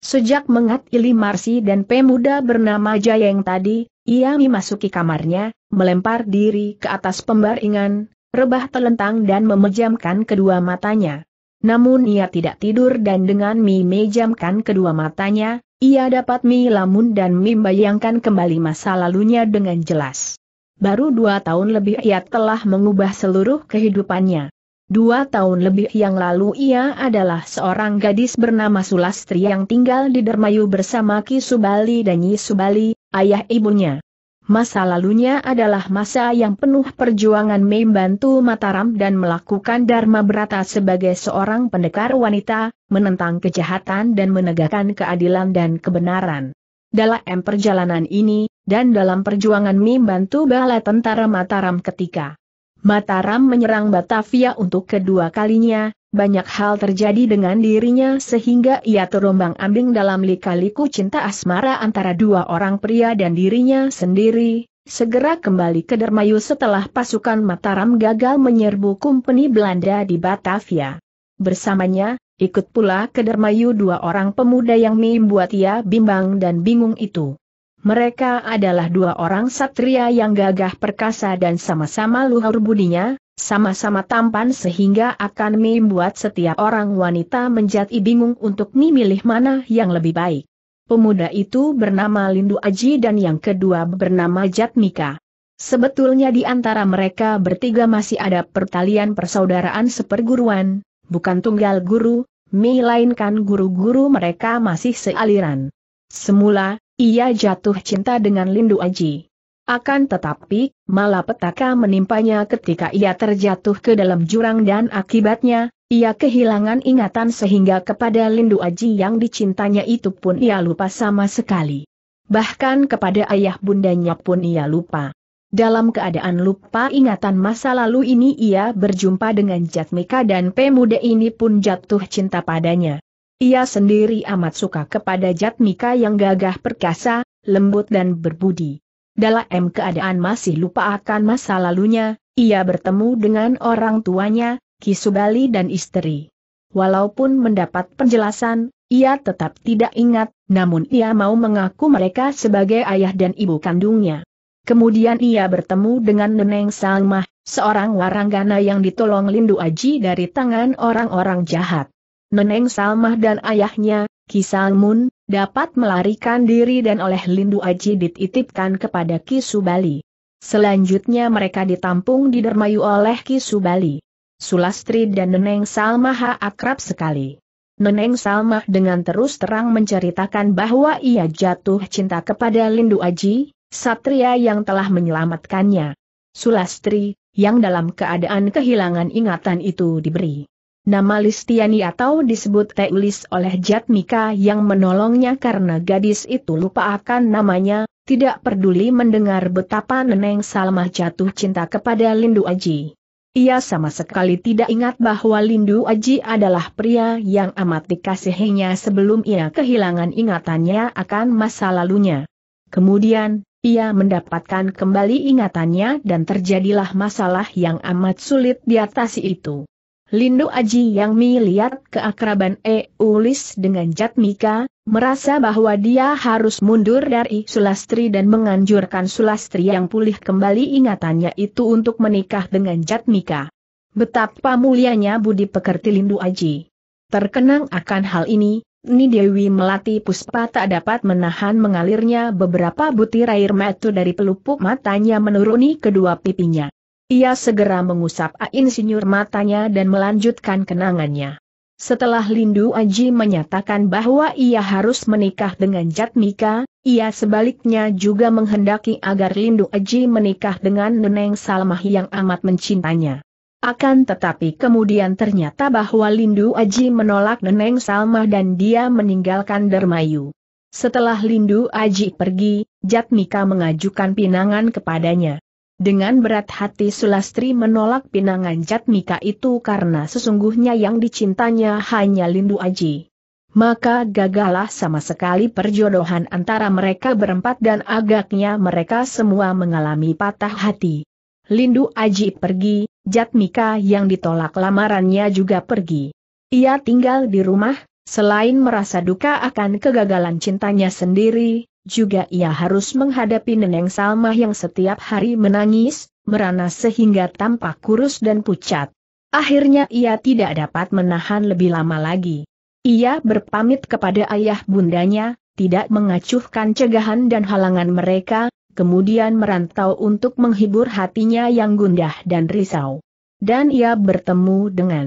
Sejak mengatili Marsi dan pemuda bernama Jayeng tadi, ia memasuki kamarnya, melempar diri ke atas pembaringan, rebah telentang dan memejamkan kedua matanya. Namun ia tidak tidur dan dengan memejamkan kedua matanya, ia dapat melamun dan membayangkan kembali masa lalunya dengan jelas. Baru dua tahun lebih ia telah mengubah seluruh kehidupannya. Dua tahun lebih yang lalu ia adalah seorang gadis bernama Sulastri yang tinggal di Dermayu bersama Ki Subali dan Nyi Subali, ayah ibunya. Masa lalunya adalah masa yang penuh perjuangan membantu Mataram dan melakukan Dharma Berata sebagai seorang pendekar wanita, menentang kejahatan dan menegakkan keadilan dan kebenaran. Dalam perjalanan ini, dan dalam perjuangan membantu bala tentara Mataram ketika Mataram menyerang Batavia untuk kedua kalinya, banyak hal terjadi dengan dirinya sehingga ia terombang ambing dalam lika-liku cinta asmara antara dua orang pria dan dirinya sendiri, segera kembali ke Dermayu setelah pasukan Mataram gagal menyerbu kompeni Belanda di Batavia. Bersamanya, ikut pula ke Dermayu dua orang pemuda yang membuat ia bimbang dan bingung itu. Mereka adalah dua orang satria yang gagah perkasa dan sama-sama luhur budinya, sama-sama tampan sehingga akan membuat setiap orang wanita menjadi bingung untuk memilih mana yang lebih baik. Pemuda itu bernama Lindu Aji dan yang kedua bernama Jatmika. Sebetulnya di antara mereka bertiga masih ada pertalian persaudaraan seperguruan, bukan tunggal guru, melainkan guru-guru mereka masih sealiran. Semula, ia jatuh cinta dengan Lindu Aji. Akan tetapi, malapetaka menimpanya ketika ia terjatuh ke dalam jurang dan akibatnya, ia kehilangan ingatan sehingga kepada Lindu Aji yang dicintanya itu pun ia lupa sama sekali. Bahkan kepada ayah bundanya pun ia lupa. Dalam keadaan lupa ingatan masa lalu ini ia berjumpa dengan Jatmika dan pemuda ini pun jatuh cinta padanya. Ia sendiri amat suka kepada Jatmika yang gagah perkasa, lembut dan berbudi. Dalam keadaan masih lupa akan masa lalunya, ia bertemu dengan orang tuanya, Kisubali dan istri. Walaupun mendapat penjelasan, ia tetap tidak ingat, namun ia mau mengaku mereka sebagai ayah dan ibu kandungnya. Kemudian ia bertemu dengan Neneng Salmah, seorang waranggana yang ditolong Lindu Aji dari tangan orang-orang jahat. Neneng Salmah dan ayahnya, Ki Salmun, dapat melarikan diri dan oleh Lindu Aji dititipkan kepada Ki Subali. Selanjutnya mereka ditampung di Dermayu oleh Ki Subali. Sulastri dan Neneng Salmah akrab sekali. Neneng Salmah dengan terus terang menceritakan bahwa ia jatuh cinta kepada Lindu Aji, satria yang telah menyelamatkannya. Sulastri, yang dalam keadaan kehilangan ingatan itu diberi Nama Listiani atau disebut Teulis oleh Jatmika yang menolongnya karena gadis itu lupa akan namanya, tidak peduli mendengar betapa Neneng Salma jatuh cinta kepada Lindu Aji. Ia sama sekali tidak ingat bahwa Lindu Aji adalah pria yang amat dikasihinya sebelum ia kehilangan ingatannya akan masa lalunya. Kemudian, ia mendapatkan kembali ingatannya dan terjadilah masalah yang amat sulit diatasi itu. Lindu Aji yang melihat keakraban E. Eulis dengan Jatmika, merasa bahwa dia harus mundur dari Sulastri dan menganjurkan Sulastri yang pulih kembali ingatannya itu untuk menikah dengan Jatmika. Betapa mulianya budi pekerti Lindu Aji. Terkenang akan hal ini, Nidewi Dewi Melati Puspa tak dapat menahan mengalirnya beberapa butir air mata dari pelupuk matanya menuruni kedua pipinya. Ia segera mengusap Ain insinyur matanya dan melanjutkan kenangannya. Setelah Lindu Aji menyatakan bahwa ia harus menikah dengan Jatmika, ia sebaliknya juga menghendaki agar Lindu Aji menikah dengan Neneng Salmah yang amat mencintanya. Akan tetapi kemudian ternyata bahwa Lindu Aji menolak Neneng Salmah dan dia meninggalkan Dermayu. Setelah Lindu Aji pergi, Jatmika mengajukan pinangan kepadanya. Dengan berat hati Sulastri menolak pinangan Jatmika itu karena sesungguhnya yang dicintanya hanya Lindu Aji. Maka gagalah sama sekali perjodohan antara mereka berempat dan agaknya mereka semua mengalami patah hati. Lindu Aji pergi, Jatmika yang ditolak lamarannya juga pergi. Ia tinggal di rumah, selain merasa duka akan kegagalan cintanya sendiri, juga ia harus menghadapi Neneng Salma yang setiap hari menangis, merana sehingga tampak kurus dan pucat. Akhirnya ia tidak dapat menahan lebih lama lagi. Ia berpamit kepada ayah bundanya, tidak mengacuhkan cegahan dan halangan mereka, kemudian merantau untuk menghibur hatinya yang gundah dan risau. Dan ia bertemu dengan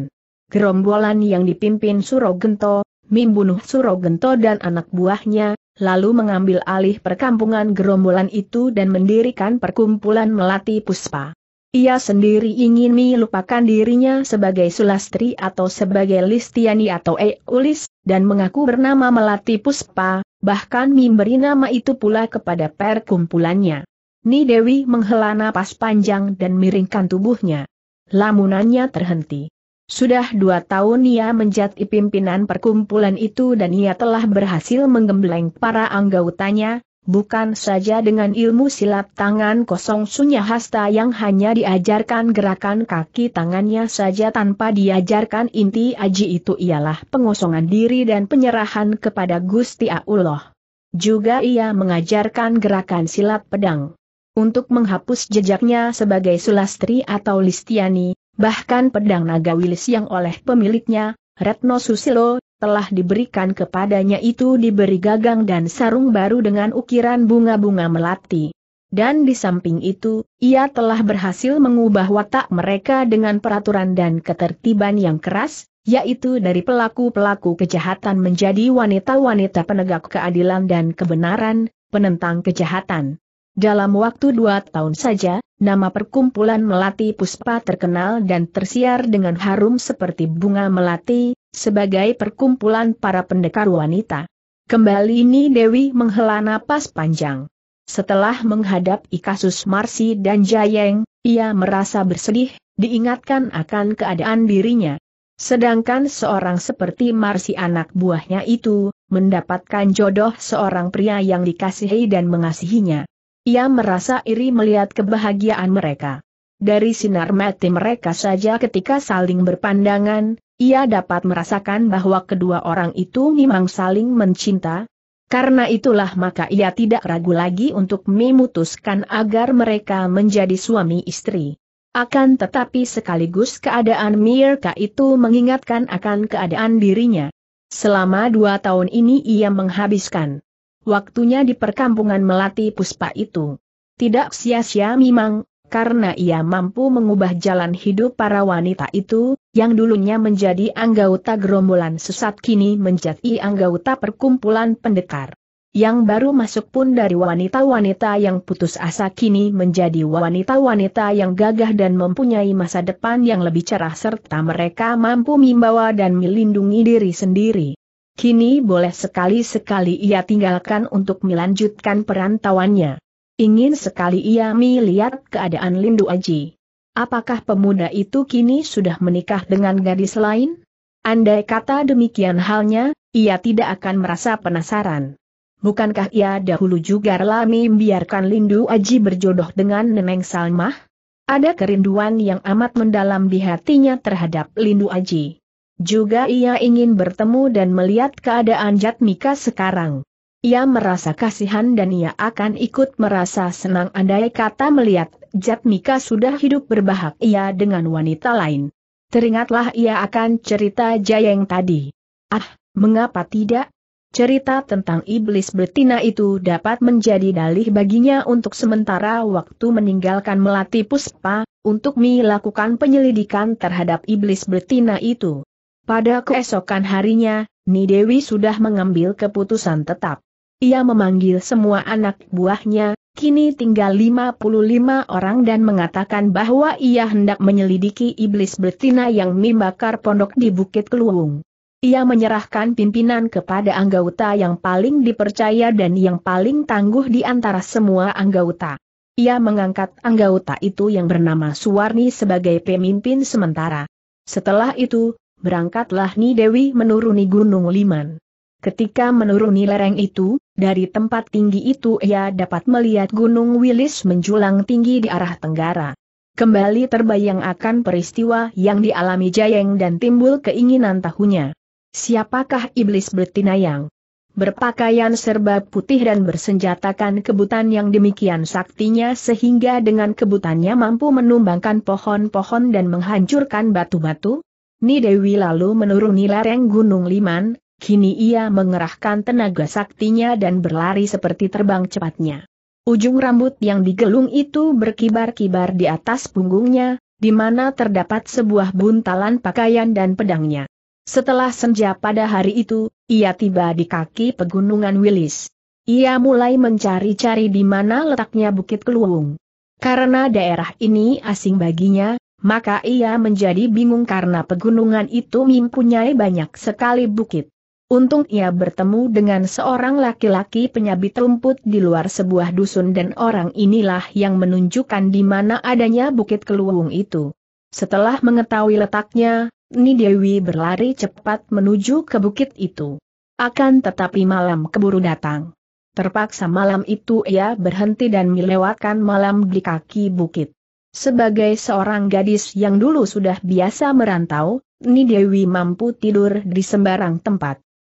gerombolan yang dipimpin Surogento, membunuh Surogento dan anak buahnya, lalu mengambil alih perkampungan gerombolan itu dan mendirikan perkumpulan Melati Puspa. Ia sendiri ingin melupakan dirinya sebagai Sulastri atau sebagai Listiani atau Eulis, dan mengaku bernama Melati Puspa, bahkan memberi nama itu pula kepada perkumpulannya. Ni Dewi menghela napas panjang dan miringkan tubuhnya. Lamunannya terhenti. Sudah dua tahun ia menjadi pimpinan perkumpulan itu dan ia telah berhasil menggembleng para anggotanya, bukan saja dengan ilmu silat tangan kosong Sunya Hasta yang hanya diajarkan gerakan kaki tangannya saja tanpa diajarkan inti aji itu ialah pengosongan diri dan penyerahan kepada Gusti Allah. Juga ia mengajarkan gerakan silat pedang. Untuk menghapus jejaknya sebagai sulastri atau listiani, Bahkan pedang naga wilis yang oleh pemiliknya, Retno Susilo, telah diberikan kepadanya itu diberi gagang dan sarung baru dengan ukiran bunga-bunga melati. Dan di samping itu, ia telah berhasil mengubah watak mereka dengan peraturan dan ketertiban yang keras, yaitu dari pelaku-pelaku kejahatan menjadi wanita-wanita penegak keadilan dan kebenaran, penentang kejahatan. Dalam waktu dua tahun saja, nama perkumpulan Melati Puspa terkenal dan tersiar dengan harum seperti bunga melati, sebagai perkumpulan para pendekar wanita. Kembali ini Dewi menghela napas panjang. Setelah menghadapi kasus Marsi dan Jayeng, ia merasa bersedih, diingatkan akan keadaan dirinya. Sedangkan seorang seperti Marsi anak buahnya itu, mendapatkan jodoh seorang pria yang dikasihi dan mengasihinya. Ia merasa iri melihat kebahagiaan mereka. Dari sinar mati mereka saja ketika saling berpandangan, ia dapat merasakan bahwa kedua orang itu memang saling mencinta. Karena itulah maka ia tidak ragu lagi untuk memutuskan agar mereka menjadi suami istri. Akan tetapi sekaligus keadaan Mirka itu mengingatkan akan keadaan dirinya. Selama dua tahun ini ia menghabiskan waktunya di perkampungan melati puspa itu. Tidak sia-sia memang, karena ia mampu mengubah jalan hidup para wanita itu, yang dulunya menjadi anggota gerombolan sesat kini menjadi anggota perkumpulan pendekar. Yang baru masuk pun dari wanita-wanita yang putus asa kini menjadi wanita-wanita yang gagah dan mempunyai masa depan yang lebih cerah serta mereka mampu membawa dan melindungi diri sendiri. Kini boleh sekali-sekali ia tinggalkan untuk melanjutkan perantauannya. Ingin sekali ia melihat keadaan Lindu Aji. Apakah pemuda itu kini sudah menikah dengan gadis lain? Andai kata demikian halnya, ia tidak akan merasa penasaran. Bukankah ia dahulu juga rela membiarkan Lindu Aji berjodoh dengan Neneng Salmah? Ada kerinduan yang amat mendalam di hatinya terhadap Lindu Aji. Juga ia ingin bertemu dan melihat keadaan Jatmika sekarang. Ia merasa kasihan dan ia akan ikut merasa senang andai kata melihat Jatmika sudah hidup berbahagia dengan wanita lain. Teringatlah ia akan cerita Jayeng tadi. Ah, mengapa tidak? Cerita tentang iblis betina itu dapat menjadi dalih baginya untuk sementara waktu meninggalkan Melati Puspa, untuk melakukan penyelidikan terhadap iblis betina itu. Pada keesokan harinya, Nidewi sudah mengambil keputusan tetap. Ia memanggil semua anak buahnya, kini tinggal 55 orang dan mengatakan bahwa ia hendak menyelidiki iblis betina yang membakar pondok di Bukit Keluung. Ia menyerahkan pimpinan kepada anggota yang paling dipercaya dan yang paling tangguh di antara semua anggota. Ia mengangkat anggota itu yang bernama Suwarni sebagai pemimpin sementara. Setelah itu, Berangkatlah Ni Dewi menuruni Gunung Liman. Ketika menuruni lereng itu, dari tempat tinggi itu ia dapat melihat Gunung Wilis menjulang tinggi di arah tenggara. Kembali terbayang akan peristiwa yang dialami Jayeng dan timbul keinginan tahunya. Siapakah iblis betina yang berpakaian serba putih dan bersenjatakan kebutan yang demikian saktinya sehingga dengan kebutannya mampu menumbangkan pohon-pohon dan menghancurkan batu-batu? Ni Dewi lalu menuruni lereng Gunung Liman, kini ia mengerahkan tenaga saktinya dan berlari seperti terbang cepatnya. Ujung rambut yang digelung itu berkibar-kibar di atas punggungnya, di mana terdapat sebuah buntalan pakaian dan pedangnya. Setelah senja pada hari itu, ia tiba di kaki pegunungan Wilis. Ia mulai mencari-cari di mana letaknya Bukit Keluwung. Karena daerah ini asing baginya, maka ia menjadi bingung karena pegunungan itu mempunyai banyak sekali bukit. Untung ia bertemu dengan seorang laki-laki penyabit rumput di luar sebuah dusun dan orang inilah yang menunjukkan di mana adanya bukit keluwung itu. Setelah mengetahui letaknya, Ni berlari cepat menuju ke bukit itu. Akan tetapi malam keburu datang. Terpaksa malam itu ia berhenti dan melewatkan malam di kaki bukit. Sebagai seorang gadis yang dulu sudah biasa merantau, Ni mampu tidur di sembarang tempat.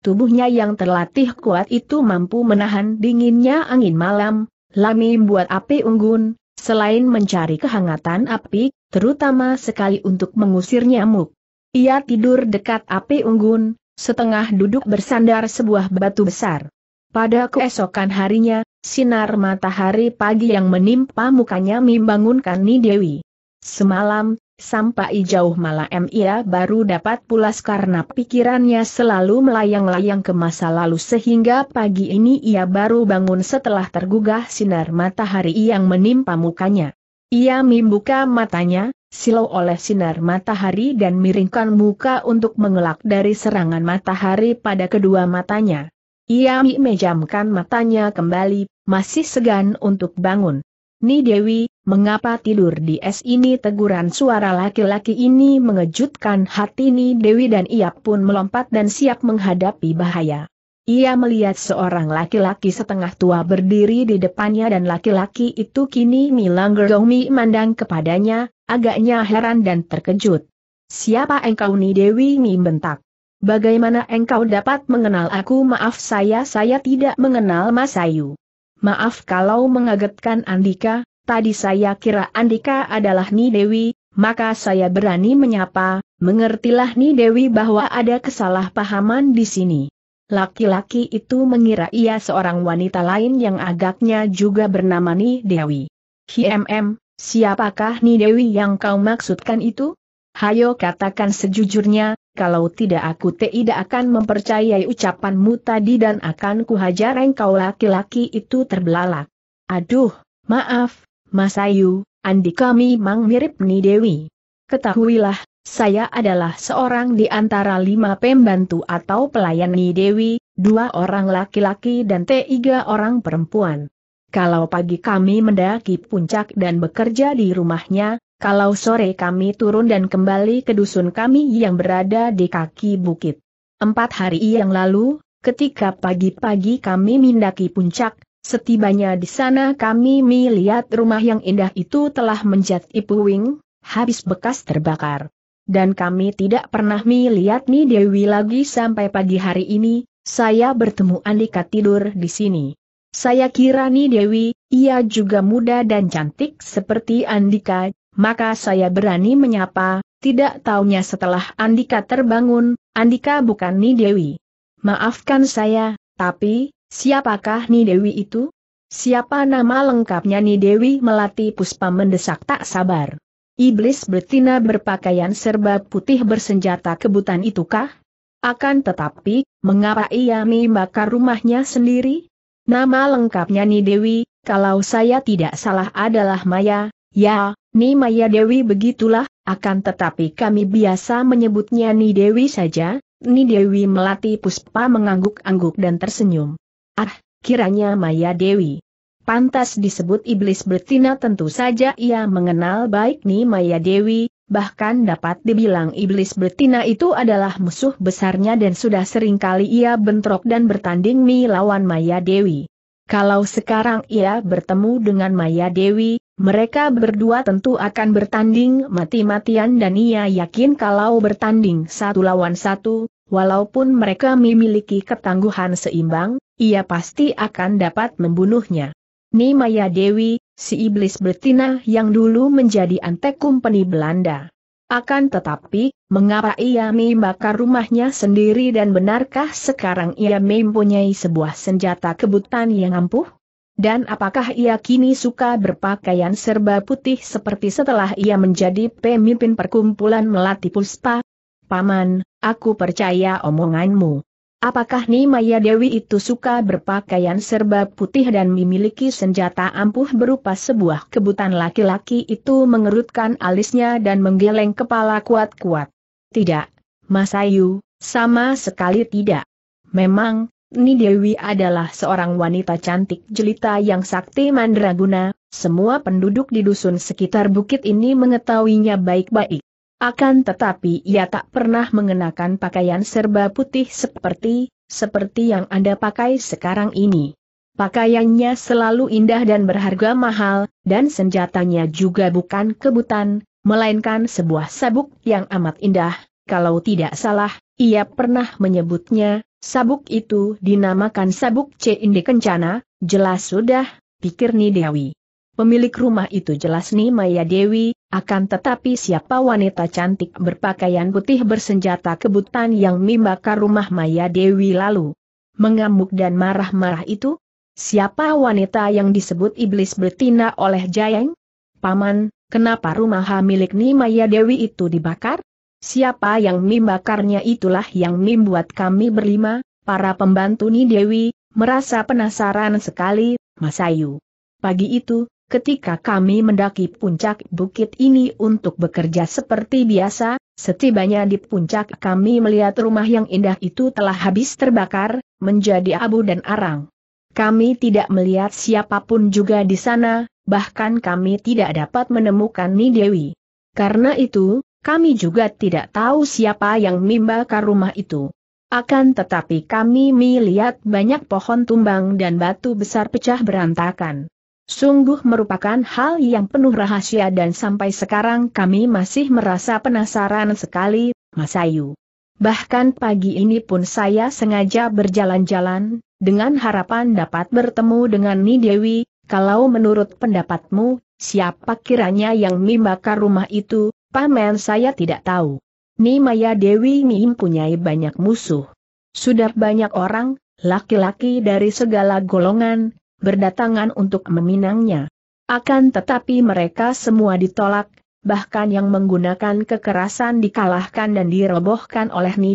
Tubuhnya yang terlatih kuat itu mampu menahan dinginnya angin malam, lami buat api unggun, selain mencari kehangatan api, terutama sekali untuk mengusir nyamuk. Ia tidur dekat api unggun, setengah duduk bersandar sebuah batu besar. Pada keesokan harinya, Sinar matahari pagi yang menimpa mukanya membangunkan Ni Dewi. Semalam, sampai jauh malam ia baru dapat pulas karena pikirannya selalu melayang-layang ke masa lalu sehingga pagi ini ia baru bangun setelah tergugah sinar matahari yang menimpa mukanya. Ia membuka matanya, silau oleh sinar matahari dan miringkan muka untuk mengelak dari serangan matahari pada kedua matanya. Ia memejamkan matanya kembali, masih segan untuk bangun. Ni Dewi, mengapa tidur di es ini? Teguran suara laki-laki ini mengejutkan hati Ni Dewi dan ia pun melompat dan siap menghadapi bahaya. Ia melihat seorang laki-laki setengah tua berdiri di depannya dan laki-laki itu kini Milang Gerdomi mandang kepadanya, agaknya heran dan terkejut. Siapa engkau Ni Dewi Mi bentak? Bagaimana engkau dapat mengenal aku maaf saya saya tidak mengenal Mas Ayu. Maaf kalau mengagetkan Andika, tadi saya kira Andika adalah Nidewi, maka saya berani menyapa, mengertilah Nidewi bahwa ada kesalahpahaman di sini. Laki-laki itu mengira ia seorang wanita lain yang agaknya juga bernama Nidewi. Dewi. HMM, siapakah Nidewi yang kau maksudkan itu? Hayo katakan sejujurnya, kalau tidak aku tidak akan mempercayai ucapanmu tadi dan akan kuhajar engkau laki-laki itu terbelalak. Aduh, maaf, Mas Ayu, Andi kami mang mirip Ni Dewi. Ketahuilah, saya adalah seorang di antara lima pembantu atau pelayan Ni Dewi, dua orang laki-laki dan tiga orang perempuan. Kalau pagi kami mendaki puncak dan bekerja di rumahnya, kalau sore kami turun dan kembali ke dusun kami yang berada di kaki bukit. Empat hari yang lalu, ketika pagi-pagi kami mendaki puncak, setibanya di sana kami melihat rumah yang indah itu telah menjadi puing, habis bekas terbakar. Dan kami tidak pernah melihat Mi Dewi lagi sampai pagi hari ini, saya bertemu Andika tidur di sini. Saya kira Ni Dewi, ia juga muda dan cantik seperti Andika, maka saya berani menyapa, tidak taunya setelah Andika terbangun, Andika bukan Ni Dewi. Maafkan saya, tapi, siapakah Nidewi itu? Siapa nama lengkapnya Nidewi? Melati Puspa mendesak tak sabar. Iblis betina berpakaian serba putih bersenjata kebutan itukah? Akan tetapi, mengapa ia membakar rumahnya sendiri? Nama lengkapnya Nidewi, kalau saya tidak salah adalah Maya, Ya, Ni Maya Dewi begitulah, akan tetapi kami biasa menyebutnya Ni Dewi saja, Ni Dewi Melati Puspa mengangguk-angguk dan tersenyum. Ah, kiranya Maya Dewi. Pantas disebut iblis betina tentu saja ia mengenal baik Ni Maya Dewi, bahkan dapat dibilang iblis betina itu adalah musuh besarnya dan sudah sering kali ia bentrok dan bertanding melawan lawan Maya Dewi. Kalau sekarang ia bertemu dengan Maya Dewi, mereka berdua tentu akan bertanding mati-matian dan ia yakin kalau bertanding satu lawan satu, walaupun mereka memiliki ketangguhan seimbang, ia pasti akan dapat membunuhnya. Ni Maya Dewi, si iblis betina yang dulu menjadi antek peni Belanda. Akan tetapi, mengapa ia membakar rumahnya sendiri dan benarkah sekarang ia mempunyai sebuah senjata kebutan yang ampuh? Dan apakah ia kini suka berpakaian serba putih seperti setelah ia menjadi pemimpin perkumpulan Melati Puspa? Paman, aku percaya omonganmu. Apakah Ni Dewi itu suka berpakaian serba putih dan memiliki senjata ampuh berupa sebuah kebutan laki-laki itu mengerutkan alisnya dan menggeleng kepala kuat-kuat? Tidak, Mas Ayu, sama sekali tidak. Memang, Ni Dewi adalah seorang wanita cantik jelita yang sakti mandraguna, semua penduduk di dusun sekitar bukit ini mengetahuinya baik-baik. Akan tetapi ia tak pernah mengenakan pakaian serba putih seperti, seperti yang Anda pakai sekarang ini. Pakaiannya selalu indah dan berharga mahal, dan senjatanya juga bukan kebutan, melainkan sebuah sabuk yang amat indah. Kalau tidak salah, ia pernah menyebutnya, sabuk itu dinamakan sabuk C. Indi Kencana, jelas sudah, pikir Nidewi. Pemilik rumah itu jelas nih Maya Dewi, akan tetapi siapa wanita cantik berpakaian putih bersenjata kebutan yang membakar rumah Maya Dewi lalu? Mengamuk dan marah-marah itu? Siapa wanita yang disebut iblis betina oleh Jayeng? Paman, kenapa rumah milik nih Maya Dewi itu dibakar? Siapa yang membakarnya itulah yang membuat kami berlima, para pembantu Ni Dewi, merasa penasaran sekali, Masayu. Pagi itu, Ketika kami mendaki puncak bukit ini untuk bekerja seperti biasa, setibanya di puncak kami melihat rumah yang indah itu telah habis terbakar, menjadi abu dan arang. Kami tidak melihat siapapun juga di sana, bahkan kami tidak dapat menemukan Nidewi. Karena itu, kami juga tidak tahu siapa yang membakar rumah itu. Akan tetapi kami melihat banyak pohon tumbang dan batu besar pecah berantakan. Sungguh merupakan hal yang penuh rahasia dan sampai sekarang kami masih merasa penasaran sekali, Mas Ayu. Bahkan pagi ini pun saya sengaja berjalan-jalan, dengan harapan dapat bertemu dengan Ni Dewi, kalau menurut pendapatmu, siapa kiranya yang membakar rumah itu, paman saya tidak tahu. Ni Maya Dewi mempunyai banyak musuh. Sudah banyak orang, laki-laki dari segala golongan, berdatangan untuk meminangnya. Akan tetapi mereka semua ditolak, bahkan yang menggunakan kekerasan dikalahkan dan dirobohkan oleh Ni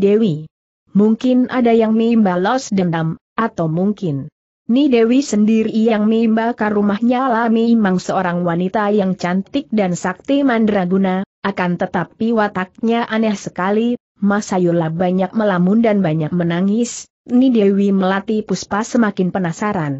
Mungkin ada yang membalas dendam, atau mungkin Ni sendiri yang membakar rumahnya lah memang seorang wanita yang cantik dan sakti mandraguna, akan tetapi wataknya aneh sekali, Masayula banyak melamun dan banyak menangis, Ni Dewi melati puspa semakin penasaran.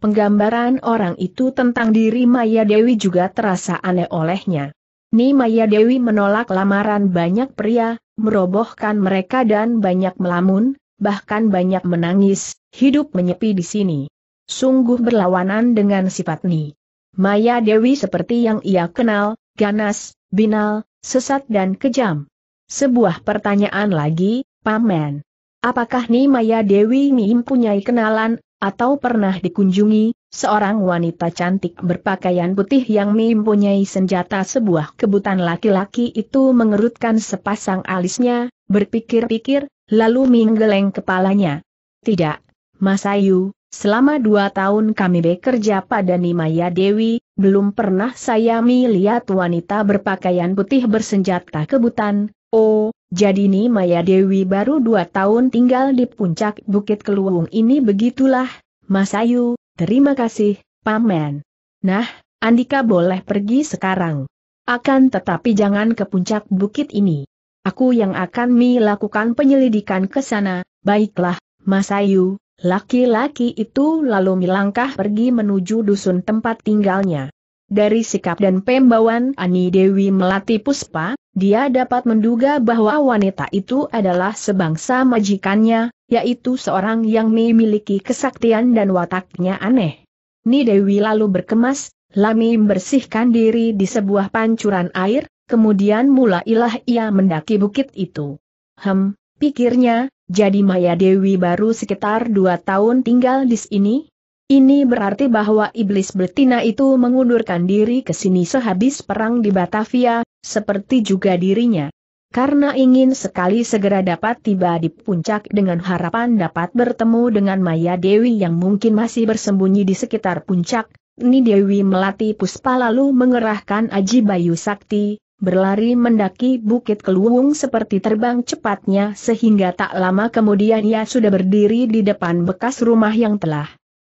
Penggambaran orang itu tentang diri Maya Dewi juga terasa aneh olehnya. Ni Maya Dewi menolak lamaran banyak pria, merobohkan mereka dan banyak melamun, bahkan banyak menangis, hidup menyepi di sini. Sungguh berlawanan dengan sifat Ni. Maya Dewi seperti yang ia kenal, ganas, binal, sesat dan kejam. Sebuah pertanyaan lagi, Paman. Apakah Ni Maya Dewi ini mempunyai kenalan atau pernah dikunjungi, seorang wanita cantik berpakaian putih yang mempunyai senjata sebuah kebutan laki-laki itu mengerutkan sepasang alisnya, berpikir-pikir, lalu menggeleng kepalanya. Tidak, Mas Ayu. selama dua tahun kami bekerja pada Nimaya Dewi, belum pernah saya melihat wanita berpakaian putih bersenjata kebutan, oh, jadi nih Maya Dewi baru dua tahun tinggal di puncak Bukit Keluwung ini begitulah, Mas Ayu, terima kasih, Paman. Nah, Andika boleh pergi sekarang. Akan tetapi jangan ke puncak bukit ini. Aku yang akan melakukan penyelidikan ke sana, baiklah, Mas Ayu, laki-laki itu lalu melangkah pergi menuju dusun tempat tinggalnya. Dari sikap dan pembawaan Ani Dewi Melati Puspa, dia dapat menduga bahwa wanita itu adalah sebangsa majikannya, yaitu seorang yang memiliki kesaktian dan wataknya aneh. Ni Dewi lalu berkemas, Lami membersihkan diri di sebuah pancuran air, kemudian mulailah ia mendaki bukit itu. Hem, pikirnya, jadi Maya Dewi baru sekitar dua tahun tinggal di sini, ini berarti bahwa iblis betina itu mengundurkan diri ke sini sehabis perang di Batavia, seperti juga dirinya. Karena ingin sekali segera dapat tiba di puncak dengan harapan dapat bertemu dengan Maya Dewi yang mungkin masih bersembunyi di sekitar puncak, Ni Dewi Melati Puspa lalu mengerahkan Aji Bayu Sakti, berlari mendaki bukit keluung seperti terbang cepatnya sehingga tak lama kemudian ia sudah berdiri di depan bekas rumah yang telah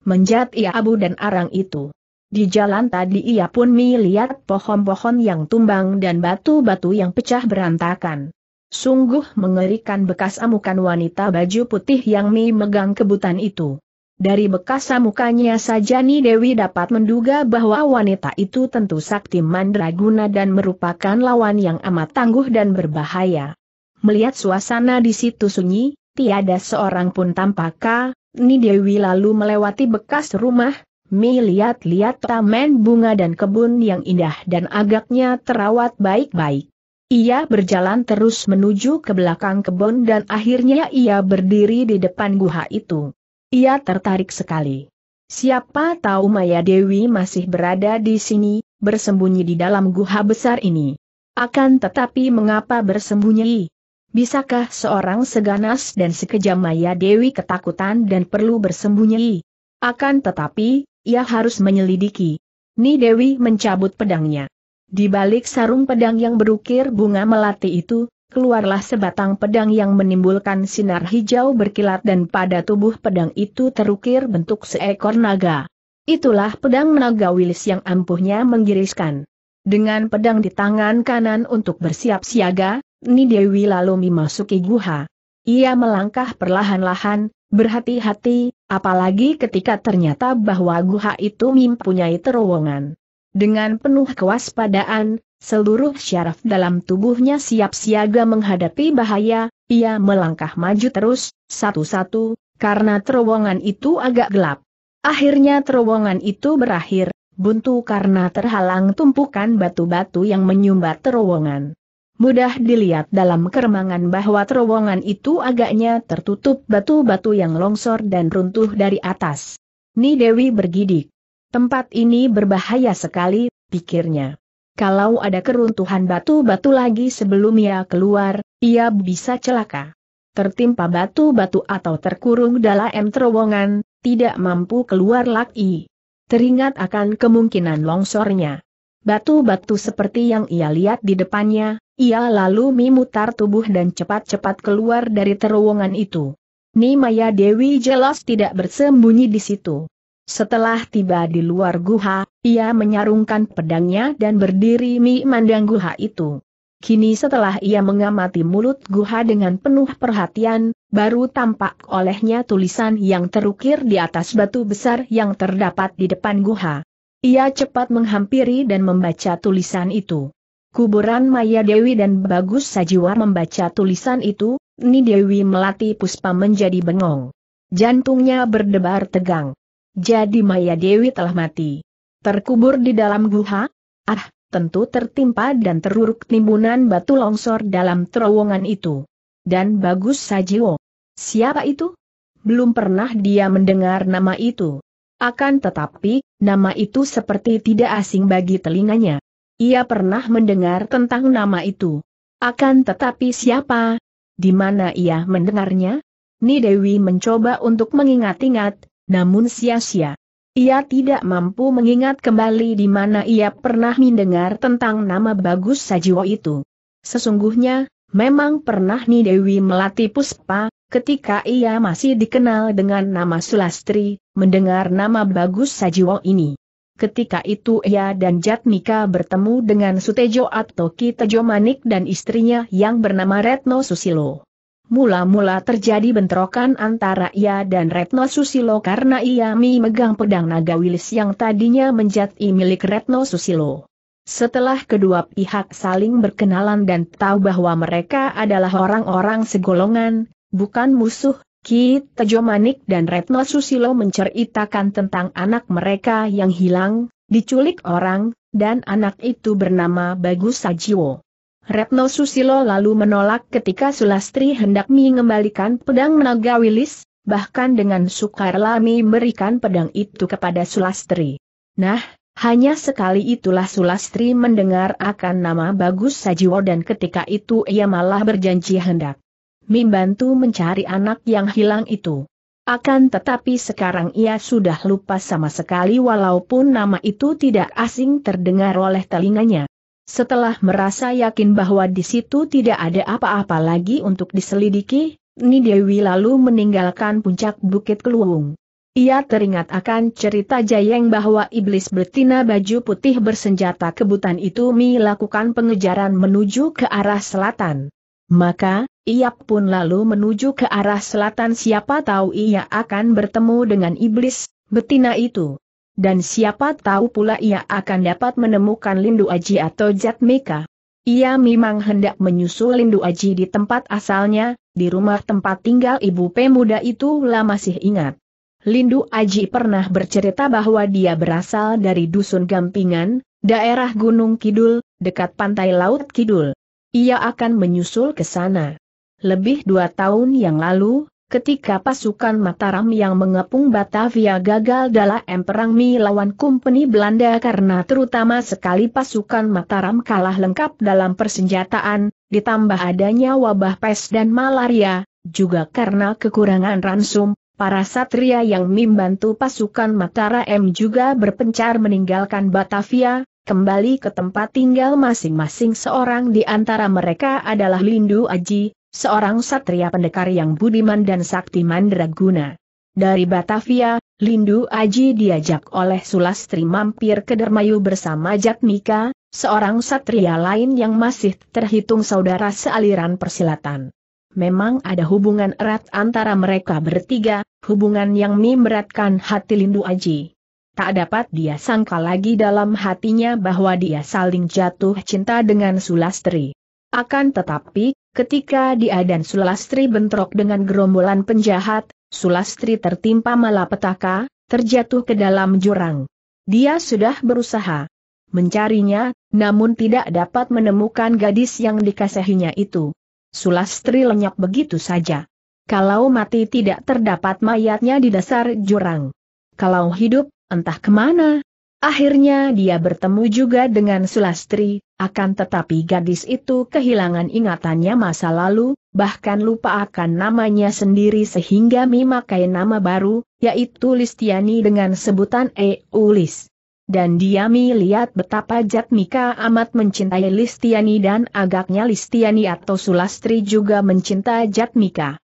menjat ia abu dan arang itu. Di jalan tadi ia pun melihat pohon-pohon yang tumbang dan batu-batu yang pecah berantakan. Sungguh mengerikan bekas amukan wanita baju putih yang Mi megang kebutan itu. Dari bekas amukannya saja Ni Dewi dapat menduga bahwa wanita itu tentu sakti mandraguna dan merupakan lawan yang amat tangguh dan berbahaya. Melihat suasana di situ sunyi, tiada seorang pun tampak. Ni Dewi lalu melewati bekas rumah, Mi lihat-lihat taman bunga dan kebun yang indah dan agaknya terawat baik-baik. Ia berjalan terus menuju ke belakang kebun dan akhirnya ia berdiri di depan guha itu. Ia tertarik sekali. Siapa tahu Maya Dewi masih berada di sini, bersembunyi di dalam guha besar ini. Akan tetapi mengapa bersembunyi? Bisakah seorang seganas dan sekejam Maya Dewi ketakutan dan perlu bersembunyi? Akan tetapi, ia harus menyelidiki. Ni Dewi mencabut pedangnya. Di balik sarung pedang yang berukir bunga melati itu, keluarlah sebatang pedang yang menimbulkan sinar hijau berkilat dan pada tubuh pedang itu terukir bentuk seekor naga. Itulah pedang naga wilis yang ampuhnya menggiriskan. Dengan pedang di tangan kanan untuk bersiap siaga, Ni Dewi lalu memasuki guha. Ia melangkah perlahan-lahan, berhati-hati, apalagi ketika ternyata bahwa guha itu mempunyai terowongan. Dengan penuh kewaspadaan, seluruh syaraf dalam tubuhnya siap siaga menghadapi bahaya, ia melangkah maju terus, satu-satu, karena terowongan itu agak gelap. Akhirnya terowongan itu berakhir, buntu karena terhalang tumpukan batu-batu yang menyumbat terowongan. Mudah dilihat dalam keremangan bahwa terowongan itu agaknya tertutup batu-batu yang longsor dan runtuh dari atas. Ni Dewi bergidik. Tempat ini berbahaya sekali, pikirnya. Kalau ada keruntuhan batu-batu lagi sebelum ia keluar, ia bisa celaka. Tertimpa batu-batu atau terkurung dalam terowongan, tidak mampu keluar lagi. Teringat akan kemungkinan longsornya. Batu-batu seperti yang ia lihat di depannya, ia lalu memutar tubuh dan cepat-cepat keluar dari terowongan itu. Maya Dewi jelas tidak bersembunyi di situ. Setelah tiba di luar guha, ia menyarungkan pedangnya dan berdiri memandang guha itu. Kini setelah ia mengamati mulut guha dengan penuh perhatian, baru tampak olehnya tulisan yang terukir di atas batu besar yang terdapat di depan guha. Ia cepat menghampiri dan membaca tulisan itu. Kuburan Maya Dewi dan Bagus Sajiwa membaca tulisan itu, Ni Dewi Melati Puspa menjadi bengong. Jantungnya berdebar tegang. Jadi Maya Dewi telah mati. Terkubur di dalam guha? Ah, tentu tertimpa dan teruruk timbunan batu longsor dalam terowongan itu. Dan Bagus Sajiwo. Siapa itu? Belum pernah dia mendengar nama itu. Akan tetapi, nama itu seperti tidak asing bagi telinganya. Ia pernah mendengar tentang nama itu. Akan tetapi siapa? Di mana ia mendengarnya? Ni Dewi mencoba untuk mengingat-ingat, namun sia-sia. Ia tidak mampu mengingat kembali di mana ia pernah mendengar tentang nama bagus Sajiwo itu. Sesungguhnya, memang pernah Ni Dewi melatih Puspa, ketika ia masih dikenal dengan nama Sulastri, mendengar nama bagus Sajiwo ini. Ketika itu ia dan Jatmika bertemu dengan Sutejo atau Kitejo Manik dan istrinya yang bernama Retno Susilo. Mula-mula terjadi bentrokan antara ia dan Retno Susilo karena ia memegang pedang naga wilis yang tadinya menjadi milik Retno Susilo. Setelah kedua pihak saling berkenalan dan tahu bahwa mereka adalah orang-orang segolongan, bukan musuh, Ki Tejo Manik dan Retno Susilo menceritakan tentang anak mereka yang hilang, diculik orang, dan anak itu bernama Bagus Sajiwo. Retno Susilo lalu menolak ketika Sulastri hendak mengembalikan pedang naga wilis, bahkan dengan sukarela memberikan pedang itu kepada Sulastri. Nah, hanya sekali itulah Sulastri mendengar akan nama Bagus Sajiwo dan ketika itu ia malah berjanji hendak membantu mencari anak yang hilang itu. Akan tetapi sekarang ia sudah lupa sama sekali walaupun nama itu tidak asing terdengar oleh telinganya. Setelah merasa yakin bahwa di situ tidak ada apa-apa lagi untuk diselidiki, Nidewi lalu meninggalkan puncak Bukit Keluwung. Ia teringat akan cerita Jayeng bahwa iblis betina baju putih bersenjata kebutan itu melakukan pengejaran menuju ke arah selatan. Maka, ia pun lalu menuju ke arah selatan siapa tahu ia akan bertemu dengan iblis, betina itu. Dan siapa tahu pula ia akan dapat menemukan Lindu Aji atau Jatmika. Ia memang hendak menyusul Lindu Aji di tempat asalnya, di rumah tempat tinggal ibu pemuda itu lah masih ingat. Lindu Aji pernah bercerita bahwa dia berasal dari Dusun Gampingan, daerah Gunung Kidul, dekat pantai Laut Kidul. Ia akan menyusul ke sana. Lebih dua tahun yang lalu, ketika pasukan Mataram yang mengepung Batavia gagal dalam Mi lawan Kumpeni Belanda karena terutama sekali pasukan Mataram kalah lengkap dalam persenjataan, ditambah adanya wabah pes dan malaria, juga karena kekurangan ransum, para satria yang membantu pasukan Mataram juga berpencar meninggalkan Batavia, kembali ke tempat tinggal masing-masing seorang di antara mereka adalah Lindu Aji, seorang satria pendekar yang budiman dan sakti mandraguna. Dari Batavia, Lindu Aji diajak oleh Sulastri mampir ke Dermayu bersama Jatmika, seorang satria lain yang masih terhitung saudara sealiran persilatan. Memang ada hubungan erat antara mereka bertiga, hubungan yang memberatkan hati Lindu Aji. Tak dapat dia sangka lagi dalam hatinya bahwa dia saling jatuh cinta dengan Sulastri. Akan tetapi, Ketika dia dan Sulastri bentrok dengan gerombolan penjahat, Sulastri tertimpa malapetaka, terjatuh ke dalam jurang. Dia sudah berusaha mencarinya, namun tidak dapat menemukan gadis yang dikasihinya itu. Sulastri lenyap begitu saja. Kalau mati tidak terdapat mayatnya di dasar jurang. Kalau hidup, entah kemana, Akhirnya dia bertemu juga dengan Sulastri, akan tetapi gadis itu kehilangan ingatannya masa lalu, bahkan lupa akan namanya sendiri sehingga memakai nama baru, yaitu Listiani dengan sebutan Eulis. Dan dia melihat betapa Jatmika amat mencintai Listiani dan agaknya Listiani atau Sulastri juga mencintai Jatmika.